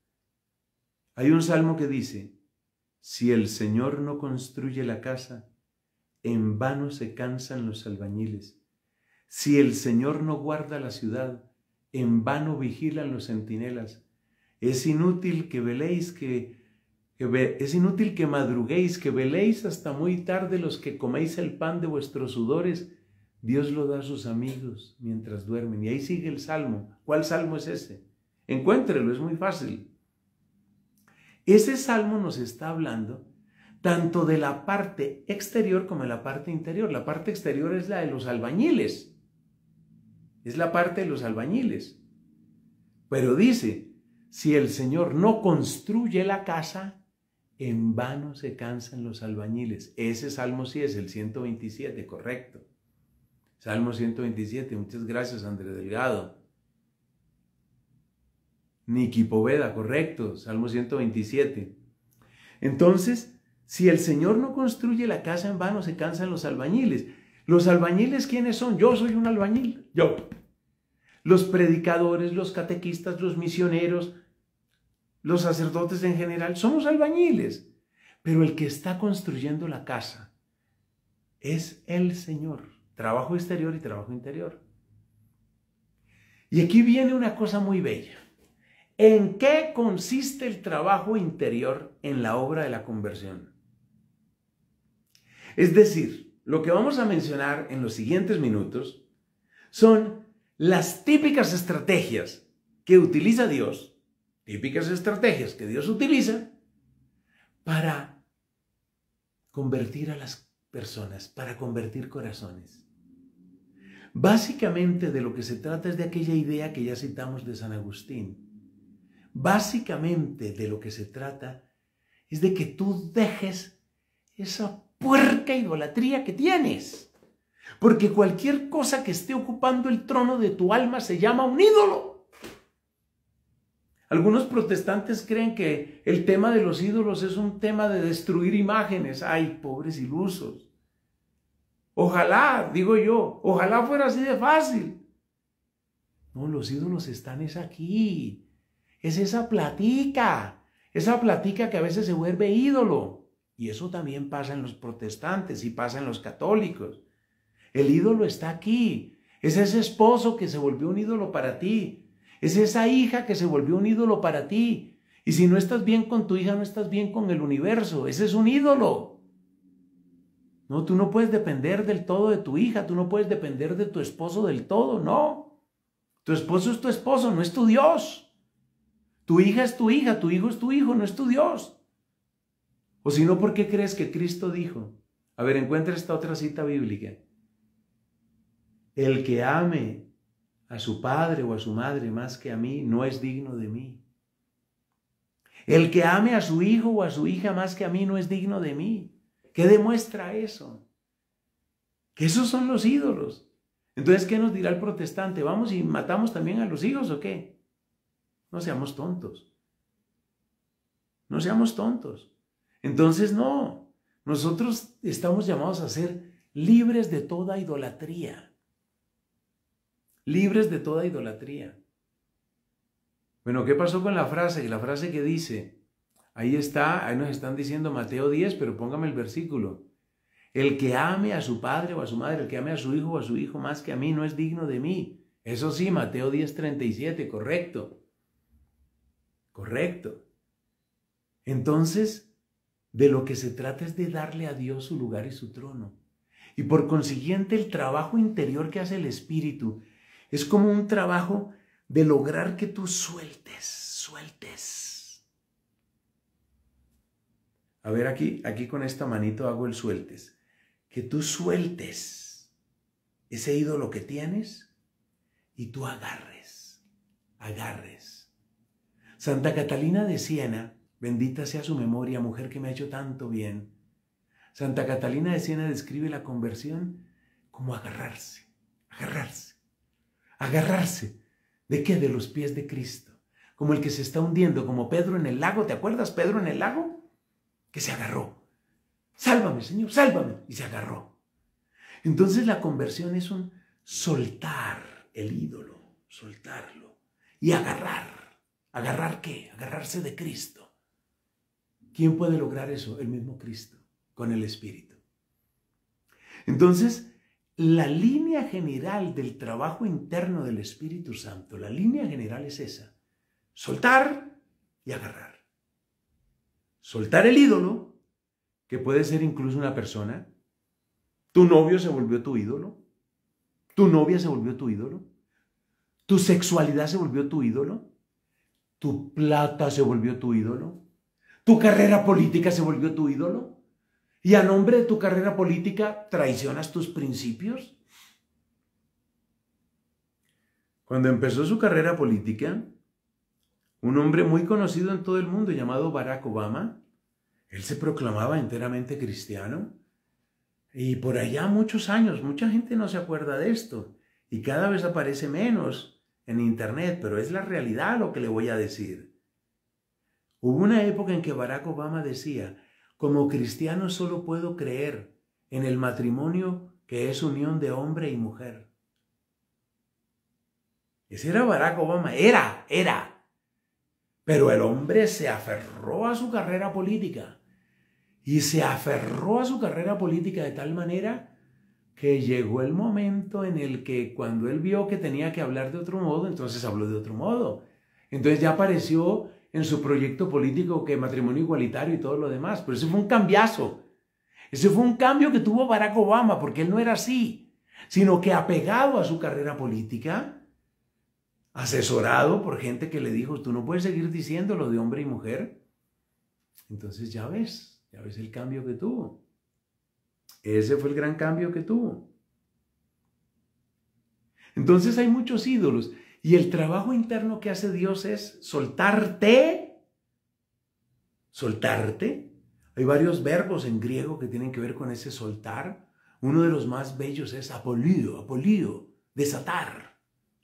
Hay un salmo que dice, si el Señor no construye la casa, en vano se cansan los albañiles. Si el Señor no guarda la ciudad, en vano vigilan los centinelas. Es inútil que veléis que, es inútil que madruguéis, que veléis hasta muy tarde los que coméis el pan de vuestros sudores Dios lo da a sus amigos mientras duermen. Y ahí sigue el salmo. ¿Cuál salmo es ese? Encuéntrelo, es muy fácil. Ese salmo nos está hablando tanto de la parte exterior como de la parte interior. La parte exterior es la de los albañiles. Es la parte de los albañiles. Pero dice, si el Señor no construye la casa, en vano se cansan los albañiles. Ese salmo sí es el 127, correcto. Salmo 127, muchas gracias Andrés Delgado. Niki Poveda, correcto, Salmo 127. Entonces, si el Señor no construye la casa en vano, se cansan los albañiles. ¿Los albañiles quiénes son? Yo soy un albañil, yo. Los predicadores, los catequistas, los misioneros, los sacerdotes en general, somos albañiles. Pero el que está construyendo la casa es el Señor. Trabajo exterior y trabajo interior. Y aquí viene una cosa muy bella. ¿En qué consiste el trabajo interior en la obra de la conversión? Es decir, lo que vamos a mencionar en los siguientes minutos son las típicas estrategias que utiliza Dios, típicas estrategias que Dios utiliza para convertir a las personas, para convertir corazones. Básicamente de lo que se trata es de aquella idea que ya citamos de San Agustín. Básicamente de lo que se trata es de que tú dejes esa puerca idolatría que tienes. Porque cualquier cosa que esté ocupando el trono de tu alma se llama un ídolo. Algunos protestantes creen que el tema de los ídolos es un tema de destruir imágenes. Ay, pobres ilusos. Ojalá, digo yo, ojalá fuera así de fácil. No, los ídolos están es aquí. Es esa platica, esa platica que a veces se vuelve ídolo. Y eso también pasa en los protestantes y pasa en los católicos. El ídolo está aquí. Es ese esposo que se volvió un ídolo para ti. Es esa hija que se volvió un ídolo para ti. Y si no estás bien con tu hija, no estás bien con el universo. Ese es un ídolo. No, tú no puedes depender del todo de tu hija, tú no puedes depender de tu esposo del todo, no. Tu esposo es tu esposo, no es tu Dios. Tu hija es tu hija, tu hijo es tu hijo, no es tu Dios. O si no, ¿por qué crees que Cristo dijo? A ver, encuentra esta otra cita bíblica. El que ame a su padre o a su madre más que a mí no es digno de mí. El que ame a su hijo o a su hija más que a mí no es digno de mí. ¿Qué demuestra eso? Que esos son los ídolos. Entonces, ¿qué nos dirá el protestante? ¿Vamos y matamos también a los hijos o qué? No seamos tontos. No seamos tontos. Entonces, no. Nosotros estamos llamados a ser libres de toda idolatría. Libres de toda idolatría. Bueno, ¿qué pasó con la frase? La frase que dice, Ahí está, ahí nos están diciendo Mateo 10, pero póngame el versículo. El que ame a su padre o a su madre, el que ame a su hijo o a su hijo más que a mí, no es digno de mí. Eso sí, Mateo 10, 37, correcto. Correcto. Entonces, de lo que se trata es de darle a Dios su lugar y su trono. Y por consiguiente, el trabajo interior que hace el Espíritu es como un trabajo de lograr que tú sueltes, sueltes, a ver aquí, aquí con esta manito hago el sueltes. Que tú sueltes ese ídolo que tienes y tú agarres, agarres. Santa Catalina de Siena, bendita sea su memoria, mujer que me ha hecho tanto bien. Santa Catalina de Siena describe la conversión como agarrarse, agarrarse, agarrarse. ¿De qué? De los pies de Cristo. Como el que se está hundiendo, como Pedro en el lago. ¿Te acuerdas, Pedro en el lago? que se agarró. Sálvame, Señor, sálvame. Y se agarró. Entonces la conversión es un soltar el ídolo, soltarlo y agarrar. ¿Agarrar qué? Agarrarse de Cristo. ¿Quién puede lograr eso? El mismo Cristo, con el Espíritu. Entonces, la línea general del trabajo interno del Espíritu Santo, la línea general es esa. Soltar y agarrar soltar el ídolo, que puede ser incluso una persona. Tu novio se volvió tu ídolo. Tu novia se volvió tu ídolo. Tu sexualidad se volvió tu ídolo. Tu plata se volvió tu ídolo. Tu carrera política se volvió tu ídolo. Y a nombre de tu carrera política traicionas tus principios. Cuando empezó su carrera política, un hombre muy conocido en todo el mundo llamado Barack Obama, él se proclamaba enteramente cristiano. Y por allá muchos años, mucha gente no se acuerda de esto. Y cada vez aparece menos en Internet, pero es la realidad lo que le voy a decir. Hubo una época en que Barack Obama decía, como cristiano solo puedo creer en el matrimonio que es unión de hombre y mujer. Ese era Barack Obama, era, era. Pero el hombre se aferró a su carrera política y se aferró a su carrera política de tal manera que llegó el momento en el que cuando él vio que tenía que hablar de otro modo, entonces habló de otro modo. Entonces ya apareció en su proyecto político que matrimonio igualitario y todo lo demás. Pero ese fue un cambiazo. Ese fue un cambio que tuvo Barack Obama, porque él no era así, sino que apegado a su carrera política, asesorado por gente que le dijo, tú no puedes seguir diciéndolo de hombre y mujer. Entonces ya ves, ya ves el cambio que tuvo. Ese fue el gran cambio que tuvo. Entonces hay muchos ídolos y el trabajo interno que hace Dios es soltarte, soltarte. Hay varios verbos en griego que tienen que ver con ese soltar. Uno de los más bellos es apolido, apolido, desatar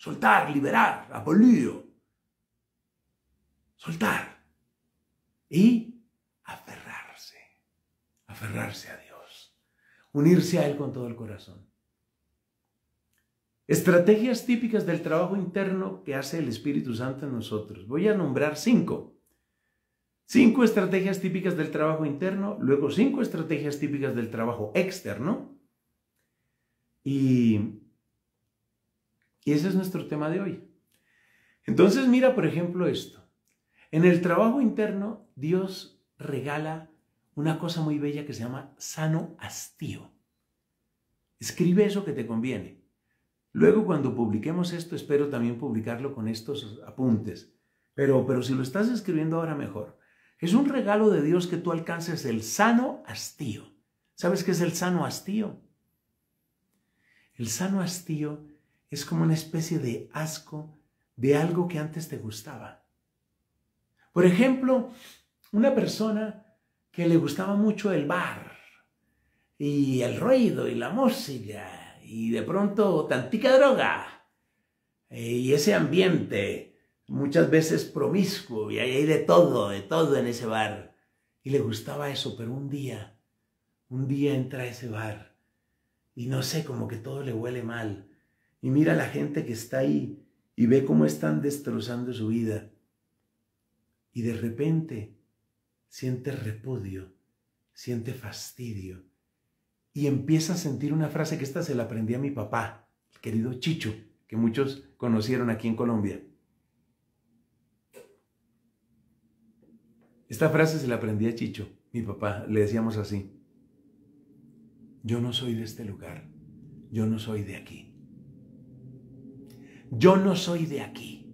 Soltar, liberar, abolir. Soltar. Y aferrarse. Aferrarse a Dios. Unirse a Él con todo el corazón. Estrategias típicas del trabajo interno que hace el Espíritu Santo en nosotros. Voy a nombrar cinco. Cinco estrategias típicas del trabajo interno, luego cinco estrategias típicas del trabajo externo. Y y ese es nuestro tema de hoy. Entonces mira, por ejemplo, esto. En el trabajo interno, Dios regala una cosa muy bella que se llama sano hastío. Escribe eso que te conviene. Luego, cuando publiquemos esto, espero también publicarlo con estos apuntes. Pero, pero si lo estás escribiendo ahora, mejor. Es un regalo de Dios que tú alcances el sano hastío. ¿Sabes qué es el sano hastío? El sano hastío es como una especie de asco de algo que antes te gustaba. Por ejemplo, una persona que le gustaba mucho el bar y el ruido y la música y de pronto tantica droga eh, y ese ambiente muchas veces promiscuo y hay de todo, de todo en ese bar. Y le gustaba eso, pero un día, un día entra a ese bar y no sé, como que todo le huele mal y mira a la gente que está ahí y ve cómo están destrozando su vida. Y de repente siente repudio, siente fastidio y empieza a sentir una frase que esta se la aprendí a mi papá, el querido Chicho, que muchos conocieron aquí en Colombia. Esta frase se la aprendí a Chicho, mi papá, le decíamos así. Yo no soy de este lugar, yo no soy de aquí yo no soy de aquí.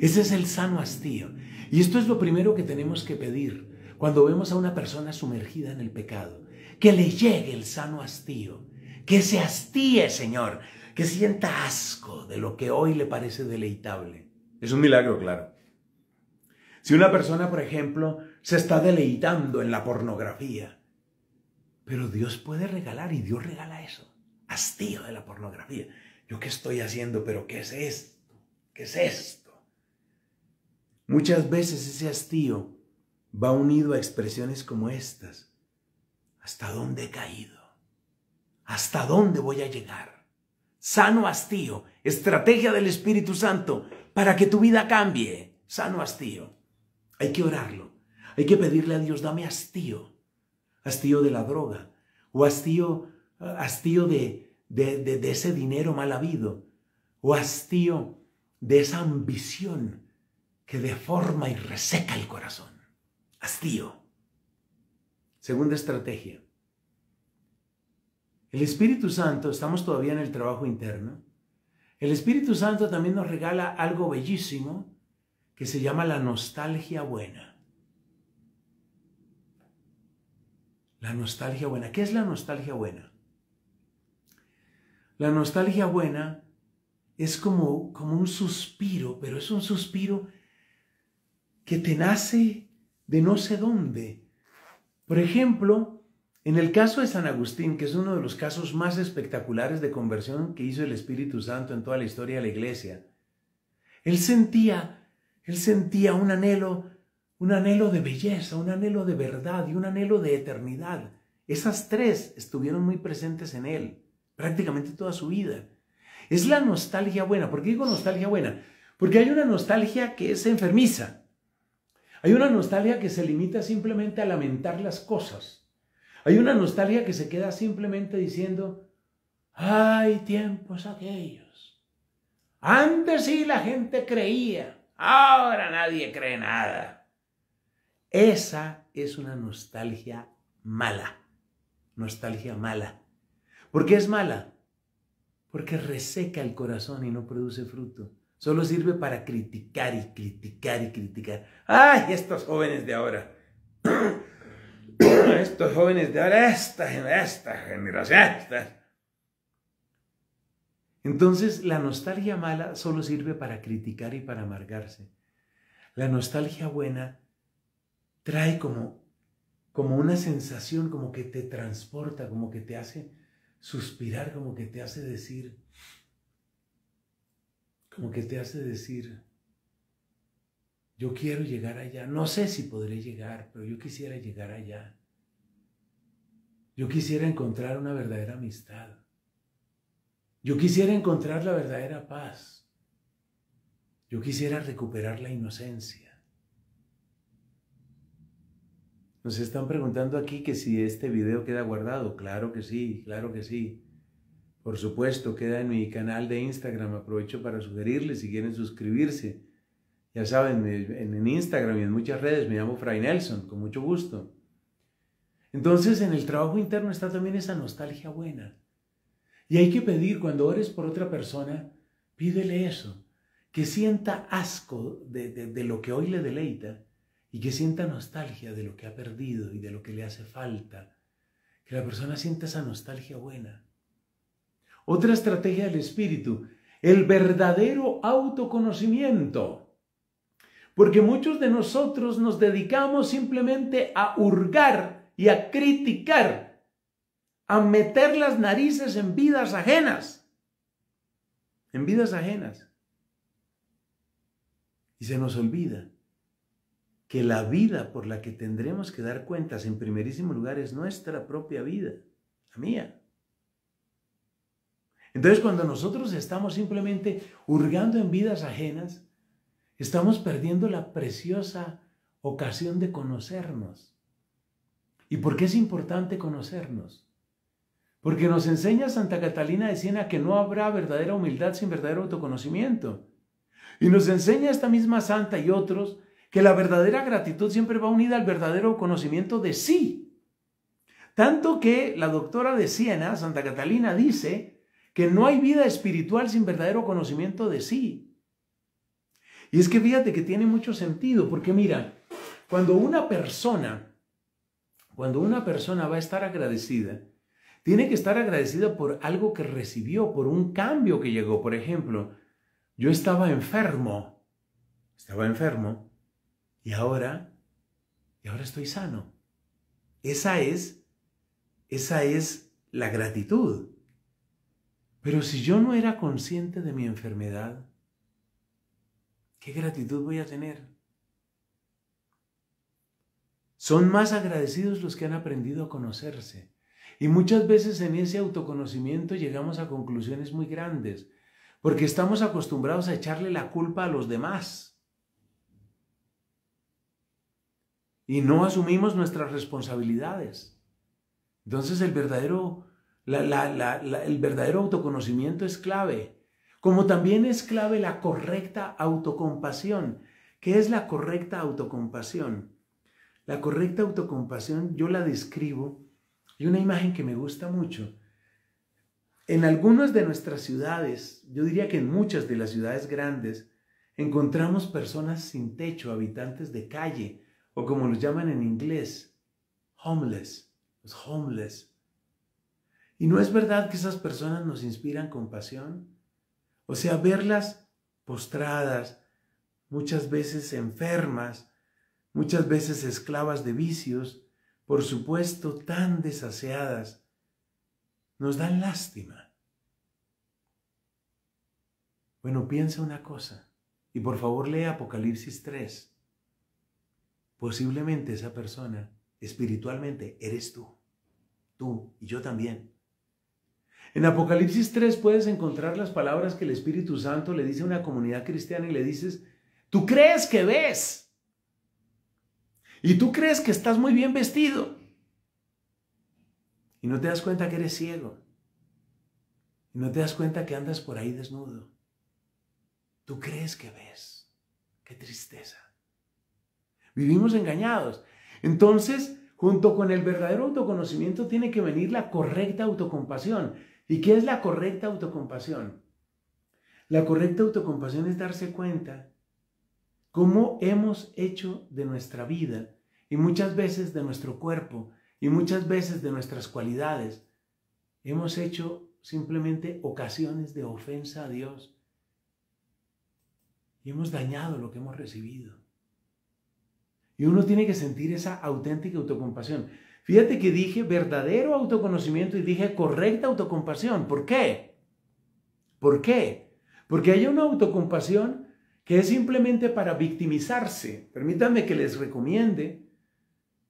Ese es el sano hastío. Y esto es lo primero que tenemos que pedir cuando vemos a una persona sumergida en el pecado. Que le llegue el sano hastío. Que se hastíe, Señor. Que sienta asco de lo que hoy le parece deleitable. Es un milagro, claro. Si una persona, por ejemplo, se está deleitando en la pornografía, pero Dios puede regalar y Dios regala eso. Hastío de la pornografía yo qué estoy haciendo, pero ¿qué es esto? ¿Qué es esto? Muchas veces ese hastío va unido a expresiones como estas. ¿Hasta dónde he caído? ¿Hasta dónde voy a llegar? Sano hastío, estrategia del Espíritu Santo para que tu vida cambie. Sano hastío. Hay que orarlo. Hay que pedirle a Dios, dame hastío. Hastío de la droga o hastío, ah, hastío de, de, ese dinero mal habido o hastío de esa ambición que deforma y reseca el corazón. Hastío. Segunda estrategia. El Espíritu Santo, estamos todavía en el trabajo interno, el Espíritu Santo también nos regala algo bellísimo que se llama la nostalgia buena. La nostalgia buena. ¿Qué es la nostalgia buena? La nostalgia buena es como, como un suspiro, pero es un suspiro que te nace de no sé dónde. Por ejemplo, en el caso de San Agustín, que es uno de los casos más espectaculares de conversión que hizo el Espíritu Santo en toda la historia de la iglesia, él sentía, él sentía un anhelo, un anhelo de belleza, un anhelo de verdad y un anhelo de eternidad. Esas tres estuvieron muy presentes en él prácticamente toda su vida. Es la nostalgia buena. ¿Por qué digo nostalgia buena? Porque hay una nostalgia que es enfermiza. Hay una nostalgia que se limita simplemente a lamentar las cosas. Hay una nostalgia que se queda simplemente diciendo, Hay tiempos aquellos. Antes sí la gente creía, ahora nadie cree nada. Esa es una nostalgia mala, nostalgia mala. ¿Por qué es mala? Porque reseca el corazón y no produce fruto. Solo sirve para criticar y criticar y criticar. ¡Ay, estos jóvenes de ahora! (clears throat) estos jóvenes de ahora, esta, esta generación, Entonces, la nostalgia mala solo sirve para criticar y para amargarse. La nostalgia buena trae como, como una sensación, como que te transporta, como que te hace suspirar como que te hace decir, como que te hace decir, yo quiero llegar allá, no sé si podré llegar, pero yo quisiera llegar allá. Yo quisiera encontrar una verdadera amistad. Yo quisiera encontrar la verdadera paz. Yo quisiera recuperar la inocencia. Nos están preguntando aquí que si este video queda guardado. Claro que sí, claro que sí. Por supuesto, queda en mi canal de Instagram. Aprovecho para sugerirles si quieren suscribirse. Ya saben, en Instagram y en muchas redes me llamo Fray Nelson, con mucho gusto. Entonces, en el trabajo interno está también esa nostalgia buena. Y hay que pedir, cuando ores por otra persona, pídele eso, que sienta asco de lo que hoy le deleita y que sienta nostalgia de lo que ha perdido y de lo que le hace falta. Que la persona sienta esa nostalgia buena. Otra estrategia del espíritu, el verdadero autoconocimiento. Porque muchos de nosotros nos dedicamos simplemente a hurgar y a criticar, a meter las narices en vidas ajenas. En vidas ajenas. Y se nos olvida que la vida por la que tendremos que dar cuentas en primerísimo lugar es nuestra propia vida, la mía. Entonces cuando nosotros estamos simplemente hurgando en vidas ajenas, estamos perdiendo la preciosa ocasión de conocernos. ¿Y por qué es importante conocernos? Porque nos enseña Santa Catalina de Siena que no habrá verdadera humildad sin verdadero autoconocimiento. Y nos enseña esta misma santa y otros que la verdadera gratitud siempre va unida al verdadero conocimiento de sí. Tanto que la doctora de Siena, Santa Catalina, dice que no hay vida espiritual sin verdadero conocimiento de sí. Y es que fíjate que tiene mucho sentido, porque mira, cuando una persona, cuando una persona va a estar agradecida, tiene que estar agradecida por algo que recibió, por un cambio que llegó. Por ejemplo, yo estaba enfermo, estaba enfermo, y ahora, y ahora estoy sano. Esa es, esa es la gratitud. Pero si yo no era consciente de mi enfermedad, ¿qué gratitud voy a tener? Son más agradecidos los que han aprendido a conocerse. Y muchas veces en ese autoconocimiento llegamos a conclusiones muy grandes, porque estamos acostumbrados a echarle la culpa a los demás. y no asumimos nuestras responsabilidades. Entonces el verdadero, el verdadero autoconocimiento es clave, como también es clave la correcta autocompasión. ¿Qué es la correcta autocompasión? La correcta autocompasión yo la describo y una imagen que me gusta mucho. En algunas de nuestras ciudades, yo diría que en muchas de las ciudades grandes, encontramos personas sin techo, habitantes de calle, o como los llaman en inglés, homeless, los homeless. ¿Y no es verdad que esas personas nos inspiran compasión? O sea, verlas postradas, muchas veces enfermas, muchas veces esclavas de vicios, por supuesto tan desaseadas, nos dan lástima. Bueno, piensa una cosa y por favor lee Apocalipsis 3 posiblemente esa persona espiritualmente eres tú, tú y yo también. En Apocalipsis 3 puedes encontrar las palabras que el Espíritu Santo le dice a una comunidad cristiana y le dices, tú crees que ves y tú crees que estás muy bien vestido y no te das cuenta que eres ciego y no te das cuenta que andas por ahí desnudo. Tú crees que ves. Qué tristeza. Vivimos engañados. Entonces, junto con el verdadero autoconocimiento tiene que venir la correcta autocompasión. ¿Y qué es la correcta autocompasión? La correcta autocompasión es darse cuenta cómo hemos hecho de nuestra vida y muchas veces de nuestro cuerpo y muchas veces de nuestras cualidades. Hemos hecho simplemente ocasiones de ofensa a Dios y hemos dañado lo que hemos recibido. Y uno tiene que sentir esa auténtica autocompasión. Fíjate que dije verdadero autoconocimiento y dije correcta autocompasión. ¿Por qué? ¿Por qué? Porque hay una autocompasión que es simplemente para victimizarse. Permítanme que les recomiende,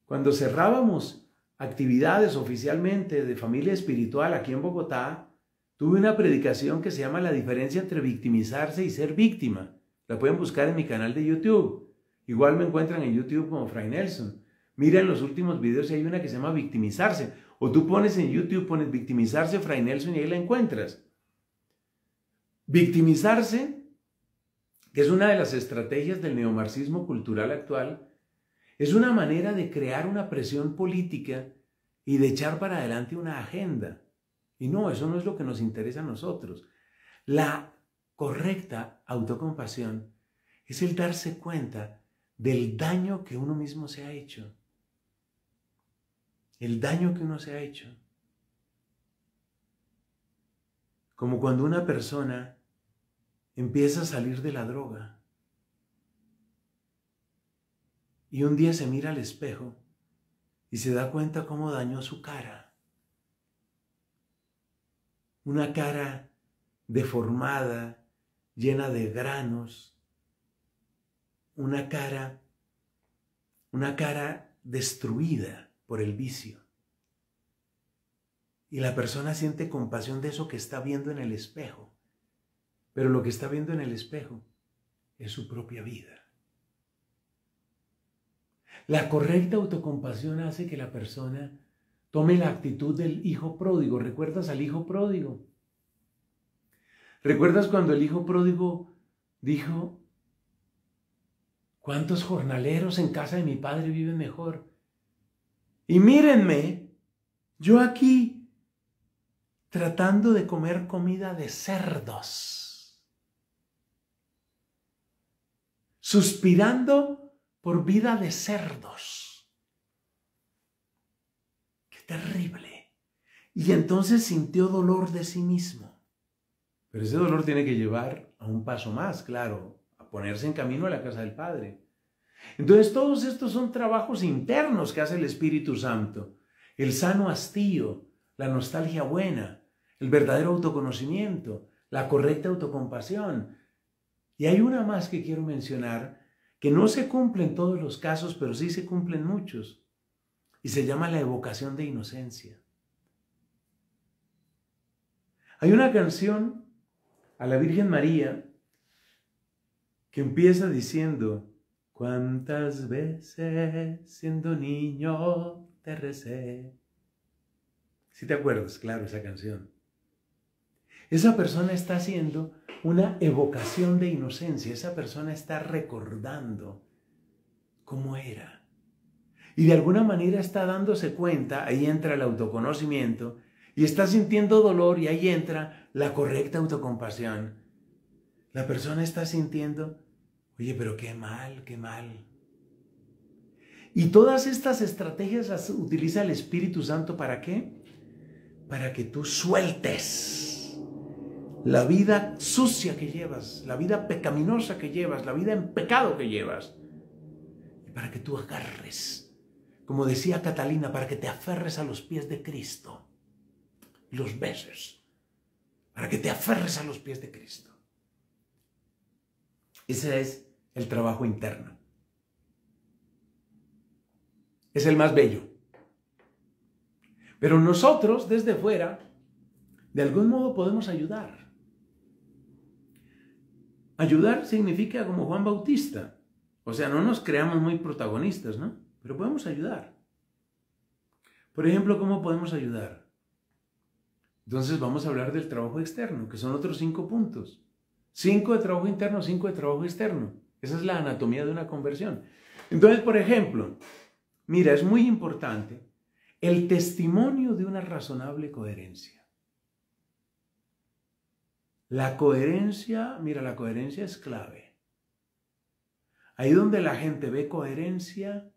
cuando cerrábamos actividades oficialmente de familia espiritual aquí en Bogotá, tuve una predicación que se llama La diferencia entre victimizarse y ser víctima. La pueden buscar en mi canal de YouTube. Igual me encuentran en YouTube como Fray Nelson. Mira en los últimos videos hay una que se llama victimizarse. O tú pones en YouTube, pones victimizarse Fray Nelson y ahí la encuentras. Victimizarse, que es una de las estrategias del neomarxismo cultural actual, es una manera de crear una presión política y de echar para adelante una agenda. Y no, eso no es lo que nos interesa a nosotros. La correcta autocompasión es el darse cuenta del daño que uno mismo se ha hecho. El daño que uno se ha hecho. Como cuando una persona empieza a salir de la droga y un día se mira al espejo y se da cuenta cómo dañó su cara. Una cara deformada, llena de granos, una cara, una cara destruida por el vicio. Y la persona siente compasión de eso que está viendo en el espejo. Pero lo que está viendo en el espejo es su propia vida. La correcta autocompasión hace que la persona tome la actitud del hijo pródigo. ¿Recuerdas al hijo pródigo? ¿Recuerdas cuando el hijo pródigo dijo, ¿Cuántos jornaleros en casa de mi padre viven mejor? Y mírenme, yo aquí tratando de comer comida de cerdos, suspirando por vida de cerdos. Qué terrible. Y entonces sintió dolor de sí mismo. Pero ese dolor tiene que llevar a un paso más, claro, ponerse en camino a la casa del Padre. Entonces todos estos son trabajos internos que hace el Espíritu Santo. El sano hastío, la nostalgia buena, el verdadero autoconocimiento, la correcta autocompasión. Y hay una más que quiero mencionar, que no se cumple en todos los casos, pero sí se cumplen muchos. Y se llama la evocación de inocencia. Hay una canción a la Virgen María que empieza diciendo, ¿cuántas veces siendo niño te recé? Si te acuerdas, claro, esa canción. Esa persona está haciendo una evocación de inocencia, esa persona está recordando cómo era. Y de alguna manera está dándose cuenta, ahí entra el autoconocimiento, y está sintiendo dolor y ahí entra la correcta autocompasión la persona está sintiendo, oye, pero qué mal, qué mal. Y todas estas estrategias las utiliza el Espíritu Santo para qué? Para que tú sueltes la vida sucia que llevas, la vida pecaminosa que llevas, la vida en pecado que llevas. Y para que tú agarres, como decía Catalina, para que te aferres a los pies de Cristo. Los besos, Para que te aferres a los pies de Cristo. Ese es el trabajo interno. Es el más bello. Pero nosotros desde fuera, de algún modo podemos ayudar. Ayudar significa como Juan Bautista. O sea, no nos creamos muy protagonistas, ¿no? Pero podemos ayudar. Por ejemplo, ¿cómo podemos ayudar? Entonces vamos a hablar del trabajo externo, que son otros cinco puntos. Cinco de trabajo interno, cinco de trabajo externo. Esa es la anatomía de una conversión. Entonces, por ejemplo, mira, es muy importante el testimonio de una razonable coherencia. La coherencia, mira, la coherencia es clave. Ahí donde la gente ve coherencia,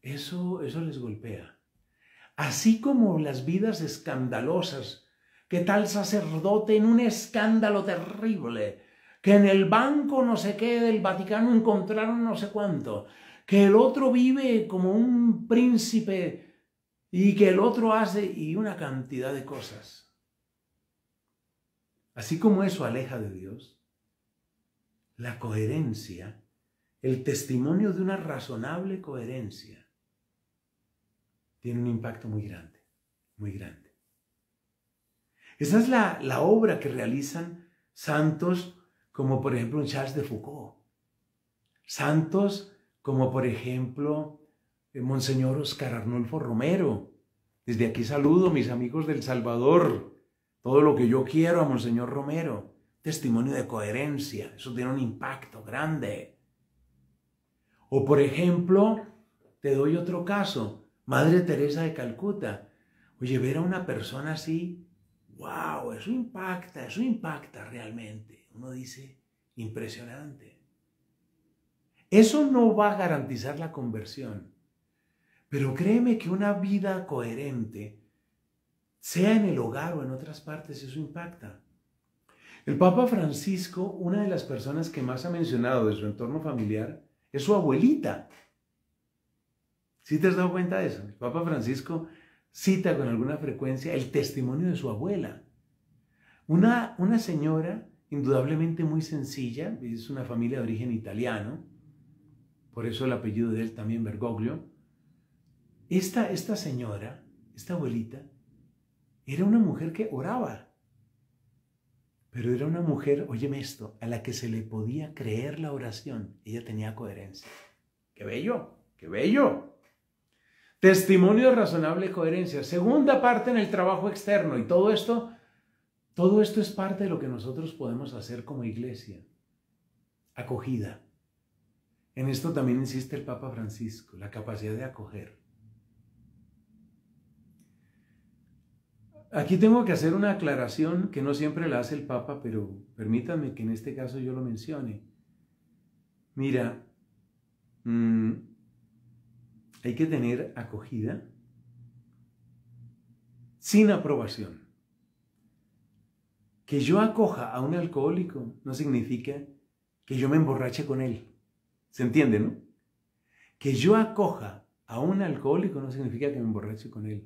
eso, eso les golpea. Así como las vidas escandalosas que tal sacerdote en un escándalo terrible, que en el banco no sé qué del Vaticano encontraron no sé cuánto, que el otro vive como un príncipe y que el otro hace y una cantidad de cosas. Así como eso aleja de Dios, la coherencia, el testimonio de una razonable coherencia, tiene un impacto muy grande, muy grande. Esa es la, la obra que realizan santos como por ejemplo un Charles de Foucault. Santos como por ejemplo eh, Monseñor Oscar Arnulfo Romero. Desde aquí saludo a mis amigos del Salvador. Todo lo que yo quiero a Monseñor Romero. Testimonio de coherencia. Eso tiene un impacto grande. O por ejemplo, te doy otro caso. Madre Teresa de Calcuta. Oye, ver a una persona así wow, eso impacta, eso impacta realmente. Uno dice, impresionante. Eso no va a garantizar la conversión, pero créeme que una vida coherente, sea en el hogar o en otras partes, eso impacta. El Papa Francisco, una de las personas que más ha mencionado de su entorno familiar, es su abuelita. ¿Sí te has dado cuenta de eso? El Papa Francisco cita con alguna frecuencia el testimonio de su abuela. Una, señora indudablemente muy sencilla, es una familia de origen italiano, por eso el apellido de él también Bergoglio. Esta, esta señora, esta abuelita, era una mujer que oraba, pero era una mujer, óyeme esto, a la que se le podía creer la oración, ella tenía coherencia. ¡Qué bello! ¡Qué bello! Testimonio razonable y coherencia. Segunda parte en el trabajo externo. Y todo esto, todo esto es parte de lo que nosotros podemos hacer como iglesia. Acogida. En esto también insiste el Papa Francisco, la capacidad de acoger. Aquí tengo que hacer una aclaración que no siempre la hace el Papa, pero permítanme que en este caso yo lo mencione. Mira, mm, hay que tener acogida sin aprobación. Que yo acoja a un alcohólico no significa que yo me emborrache con él. ¿Se entiende, no? Que yo acoja a un alcohólico no significa que me emborrache con él.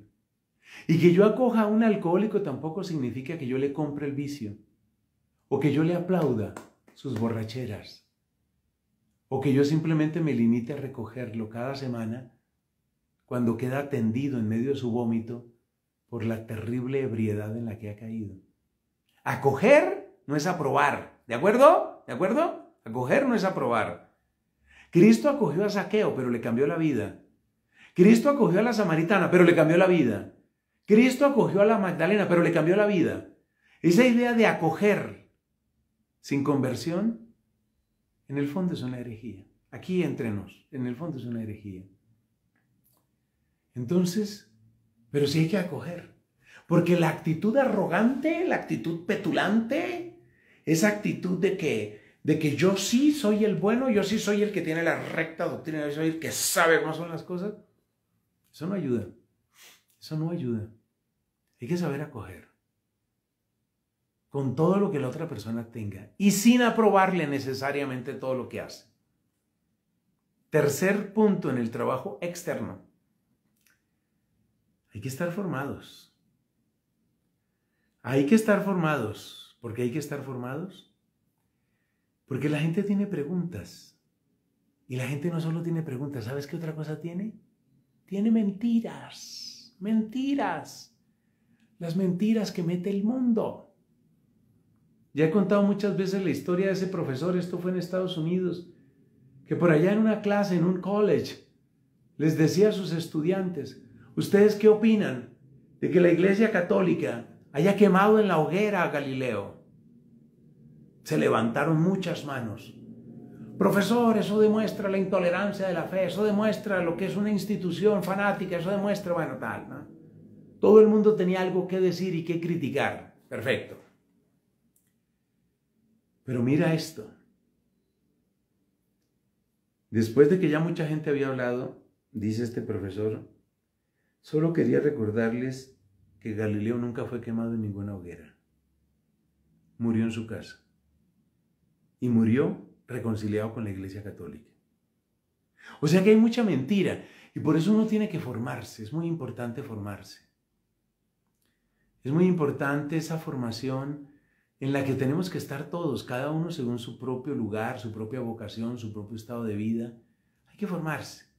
Y que yo acoja a un alcohólico tampoco significa que yo le compre el vicio, o que yo le aplauda sus borracheras, o que yo simplemente me limite a recogerlo cada semana cuando queda tendido en medio de su vómito por la terrible ebriedad en la que ha caído. Acoger no es aprobar, ¿de acuerdo? ¿De acuerdo? Acoger no es aprobar. Cristo acogió a Saqueo, pero le cambió la vida. Cristo acogió a la samaritana, pero le cambió la vida. Cristo acogió a la Magdalena, pero le cambió la vida. Esa idea de acoger sin conversión, en el fondo es una herejía. Aquí entre nos, en el fondo es una herejía. Entonces, pero sí hay que acoger. Porque la actitud arrogante, la actitud petulante, esa actitud de que, de que yo sí soy el bueno, yo sí soy el que tiene la recta doctrina, yo soy el que sabe cómo son las cosas, eso no ayuda. Eso no ayuda. Hay que saber acoger con todo lo que la otra persona tenga y sin aprobarle necesariamente todo lo que hace. Tercer punto en el trabajo externo hay que estar formados. Hay que estar formados. ¿Por qué hay que estar formados? Porque la gente tiene preguntas. Y la gente no solo tiene preguntas, ¿sabes qué otra cosa tiene? Tiene mentiras, mentiras. Las mentiras que mete el mundo. Ya he contado muchas veces la historia de ese profesor, esto fue en Estados Unidos, que por allá en una clase, en un college, les decía a sus estudiantes, ¿Ustedes qué opinan de que la Iglesia Católica haya quemado en la hoguera a Galileo? Se levantaron muchas manos. Profesor, eso demuestra la intolerancia de la fe, eso demuestra lo que es una institución fanática, eso demuestra, bueno, tal. Todo el mundo tenía algo que decir y que criticar. Perfecto. Pero mira esto. Después de que ya mucha gente había hablado, dice este profesor, Solo quería recordarles que Galileo nunca fue quemado en ninguna hoguera. Murió en su casa. Y murió reconciliado con la Iglesia Católica. O sea que hay mucha mentira y por eso uno tiene que formarse. Es muy importante formarse. Es muy importante esa formación en la que tenemos que estar todos, cada uno según su propio lugar, su propia vocación, su propio estado de vida. Hay que formarse.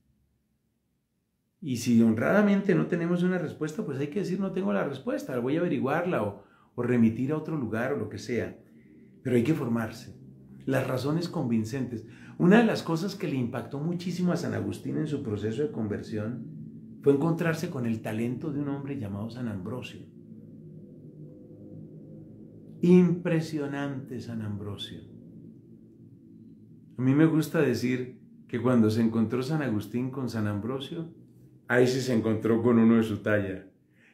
Y si honradamente no tenemos una respuesta, pues hay que decir no tengo la respuesta, voy a averiguarla o, o remitir a otro lugar o lo que sea. Pero hay que formarse. Las razones convincentes. Una de las cosas que le impactó muchísimo a San Agustín en su proceso de conversión fue encontrarse con el talento de un hombre llamado San Ambrosio. Impresionante San Ambrosio. A mí me gusta decir que cuando se encontró San Agustín con San Ambrosio, ahí sí se encontró con uno de su talla.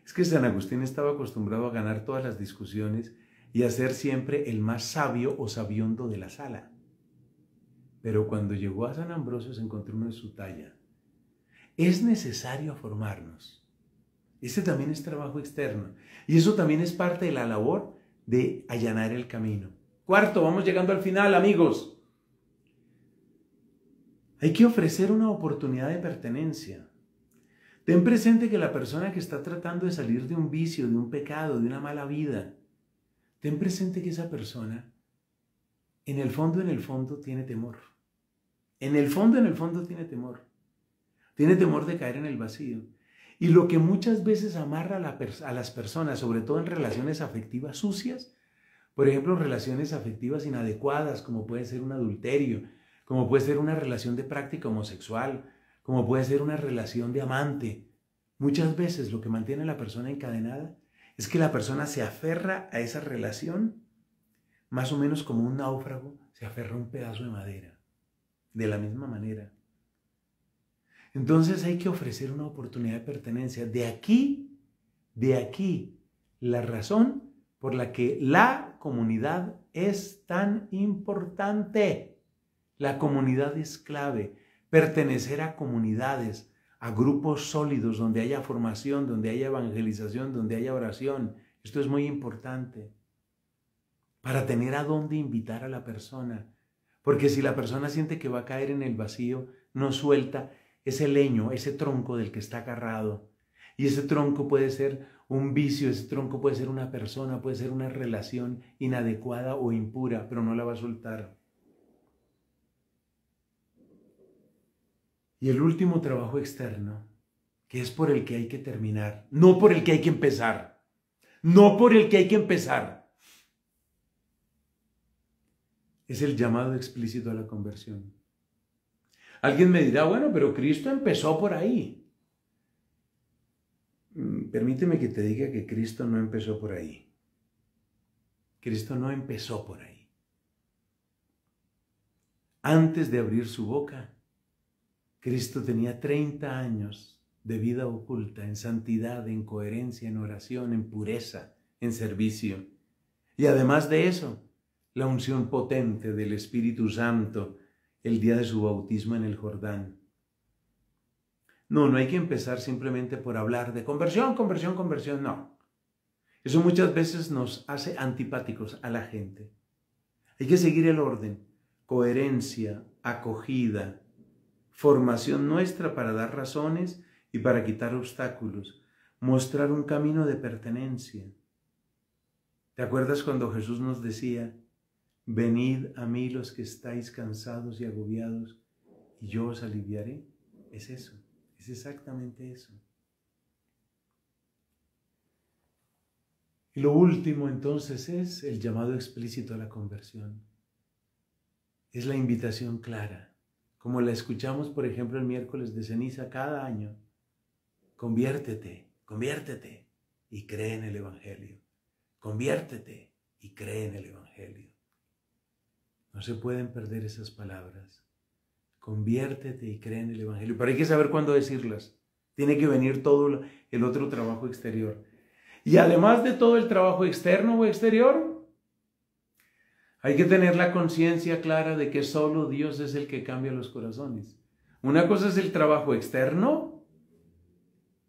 Es que San Agustín estaba acostumbrado a ganar todas las discusiones y a ser siempre el más sabio o sabiondo de la sala. Pero cuando llegó a San Ambrosio se encontró uno de su talla. Es necesario formarnos. Ese también es trabajo externo. Y eso también es parte de la labor de allanar el camino. Cuarto, vamos llegando al final, amigos. Hay que ofrecer una oportunidad de pertenencia. Ten presente que la persona que está tratando de salir de un vicio, de un pecado, de una mala vida, ten presente que esa persona, en el fondo, en el fondo, tiene temor. En el fondo, en el fondo, tiene temor. Tiene temor de caer en el vacío. Y lo que muchas veces amarra a, las personas, sobre todo en relaciones afectivas sucias, por ejemplo, relaciones afectivas inadecuadas, como puede ser un adulterio, como puede ser una relación de práctica homosexual, como puede ser una relación de amante. Muchas veces lo que mantiene a la persona encadenada es que la persona se aferra a esa relación, más o menos como un náufrago se aferra a un pedazo de madera, de la misma manera. Entonces hay que ofrecer una oportunidad de pertenencia. De aquí, de aquí, la razón por la que la comunidad es tan importante. La comunidad es clave pertenecer a comunidades, a grupos sólidos donde haya formación, donde haya evangelización, donde haya oración. Esto es muy importante para tener a dónde invitar a la persona. Porque si la persona siente que va a caer en el vacío, no suelta ese leño, ese tronco del que está agarrado. Y ese tronco puede ser un vicio, ese tronco puede ser una persona, puede ser una relación inadecuada o impura, pero no la va a soltar. Y el último trabajo externo, que es por el que hay que terminar, no por el que hay que empezar, no por el que hay que empezar, es el llamado explícito a la conversión. Alguien me dirá, bueno, pero Cristo empezó por ahí. Mm, permíteme que te diga que Cristo no empezó por ahí. Cristo no empezó por ahí. Antes de abrir su boca, Cristo tenía 30 años de vida oculta, en santidad, en coherencia, en oración, en pureza, en servicio. Y además de eso, la unción potente del Espíritu Santo el día de su bautismo en el Jordán. No, no hay que empezar simplemente por hablar de conversión, conversión, conversión, no. Eso muchas veces nos hace antipáticos a la gente. Hay que seguir el orden, coherencia, acogida, formación nuestra para dar razones y para quitar obstáculos, mostrar un camino de pertenencia. ¿Te acuerdas cuando Jesús nos decía, venid a mí los que estáis cansados y agobiados, y yo os aliviaré? Es eso, es exactamente eso. Y lo último entonces es el llamado explícito a la conversión. Es la invitación clara como la escuchamos, por ejemplo, el miércoles de ceniza cada año, conviértete, conviértete y cree en el Evangelio. Conviértete y cree en el Evangelio. No se pueden perder esas palabras. Conviértete y cree en el Evangelio. Pero hay que saber cuándo decirlas. Tiene que venir todo el otro trabajo exterior. Y además de todo el trabajo externo o exterior, hay que tener la conciencia clara de que solo Dios es el que cambia los corazones. Una cosa es el trabajo externo,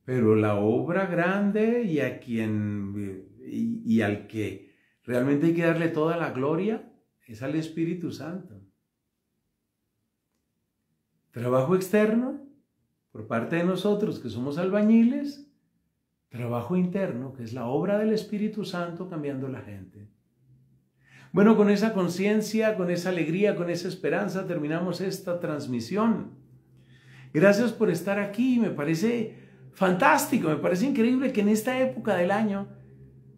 pero la obra grande y a quien y al que realmente hay que darle toda la gloria es al Espíritu Santo. Trabajo externo por parte de nosotros que somos albañiles, trabajo interno que es la obra del Espíritu Santo cambiando la gente. Bueno, con esa conciencia, con esa alegría, con esa esperanza terminamos esta transmisión. Gracias por estar aquí. Me parece fantástico, me parece increíble que en esta época del año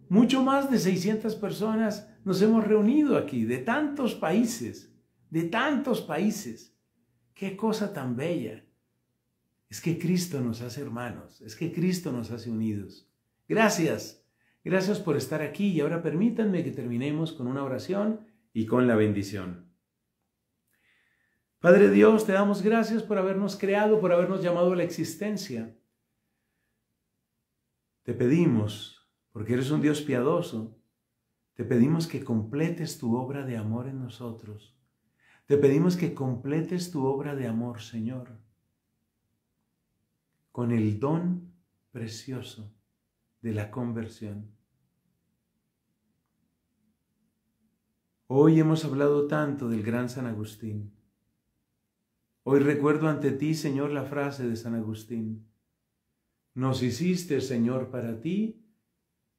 mucho más de 600 personas nos hemos reunido aquí, de tantos países, de tantos países. Qué cosa tan bella. Es que Cristo nos hace hermanos, es que Cristo nos hace unidos. Gracias. Gracias por estar aquí y ahora permítanme que terminemos con una oración y con la bendición. Padre Dios, te damos gracias por habernos creado, por habernos llamado a la existencia. Te pedimos, porque eres un Dios piadoso, te pedimos que completes tu obra de amor en nosotros. Te pedimos que completes tu obra de amor, Señor, con el don precioso de la conversión. Hoy hemos hablado tanto del gran San Agustín. Hoy recuerdo ante ti, Señor, la frase de San Agustín. Nos hiciste, Señor, para ti,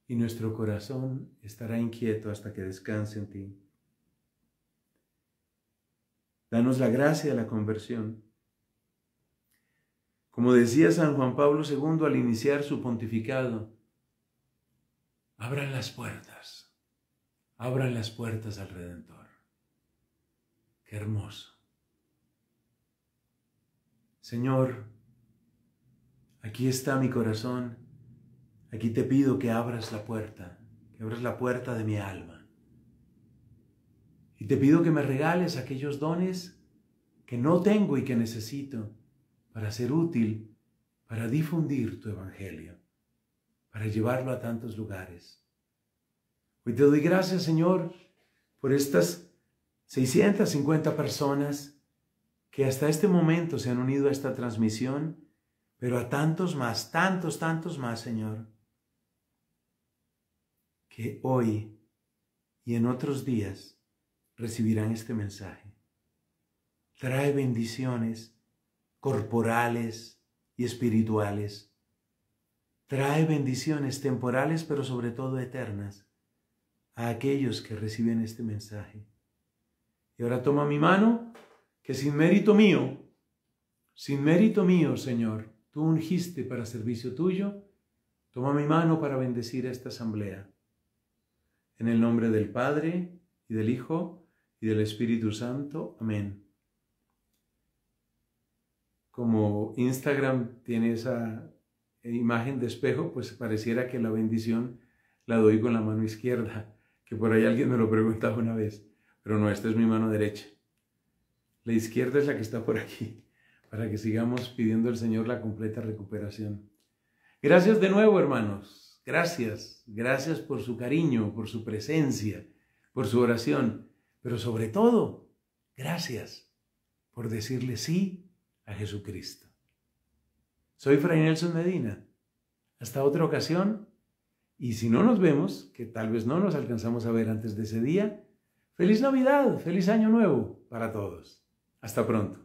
y nuestro corazón estará inquieto hasta que descanse en ti. Danos la gracia de la conversión. Como decía San Juan Pablo II al iniciar su pontificado, Abran las puertas. Abran las puertas al Redentor. Qué hermoso. Señor, aquí está mi corazón. Aquí te pido que abras la puerta, que abras la puerta de mi alma. Y te pido que me regales aquellos dones que no tengo y que necesito para ser útil, para difundir tu evangelio para llevarlo a tantos lugares. Hoy te doy gracias, Señor, por estas 650 personas que hasta este momento se han unido a esta transmisión, pero a tantos más, tantos, tantos más, Señor, que hoy y en otros días recibirán este mensaje. Trae bendiciones corporales y espirituales Trae bendiciones temporales, pero sobre todo eternas, a aquellos que reciben este mensaje. Y ahora toma mi mano, que sin mérito mío, sin mérito mío, Señor, tú ungiste para servicio tuyo, toma mi mano para bendecir a esta asamblea. En el nombre del Padre, y del Hijo, y del Espíritu Santo. Amén. Como Instagram tiene esa imagen de espejo, pues pareciera que la bendición la doy con la mano izquierda, que por ahí alguien me lo preguntaba una vez, pero no, esta es mi mano derecha. La izquierda es la que está por aquí, para que sigamos pidiendo al Señor la completa recuperación. Gracias de nuevo, hermanos. Gracias, gracias por su cariño, por su presencia, por su oración, pero sobre todo, gracias por decirle sí a Jesucristo. Soy Fray Nelson Medina. Hasta otra ocasión. Y si no nos vemos, que tal vez no nos alcanzamos a ver antes de ese día, feliz Navidad, feliz Año Nuevo para todos. Hasta pronto.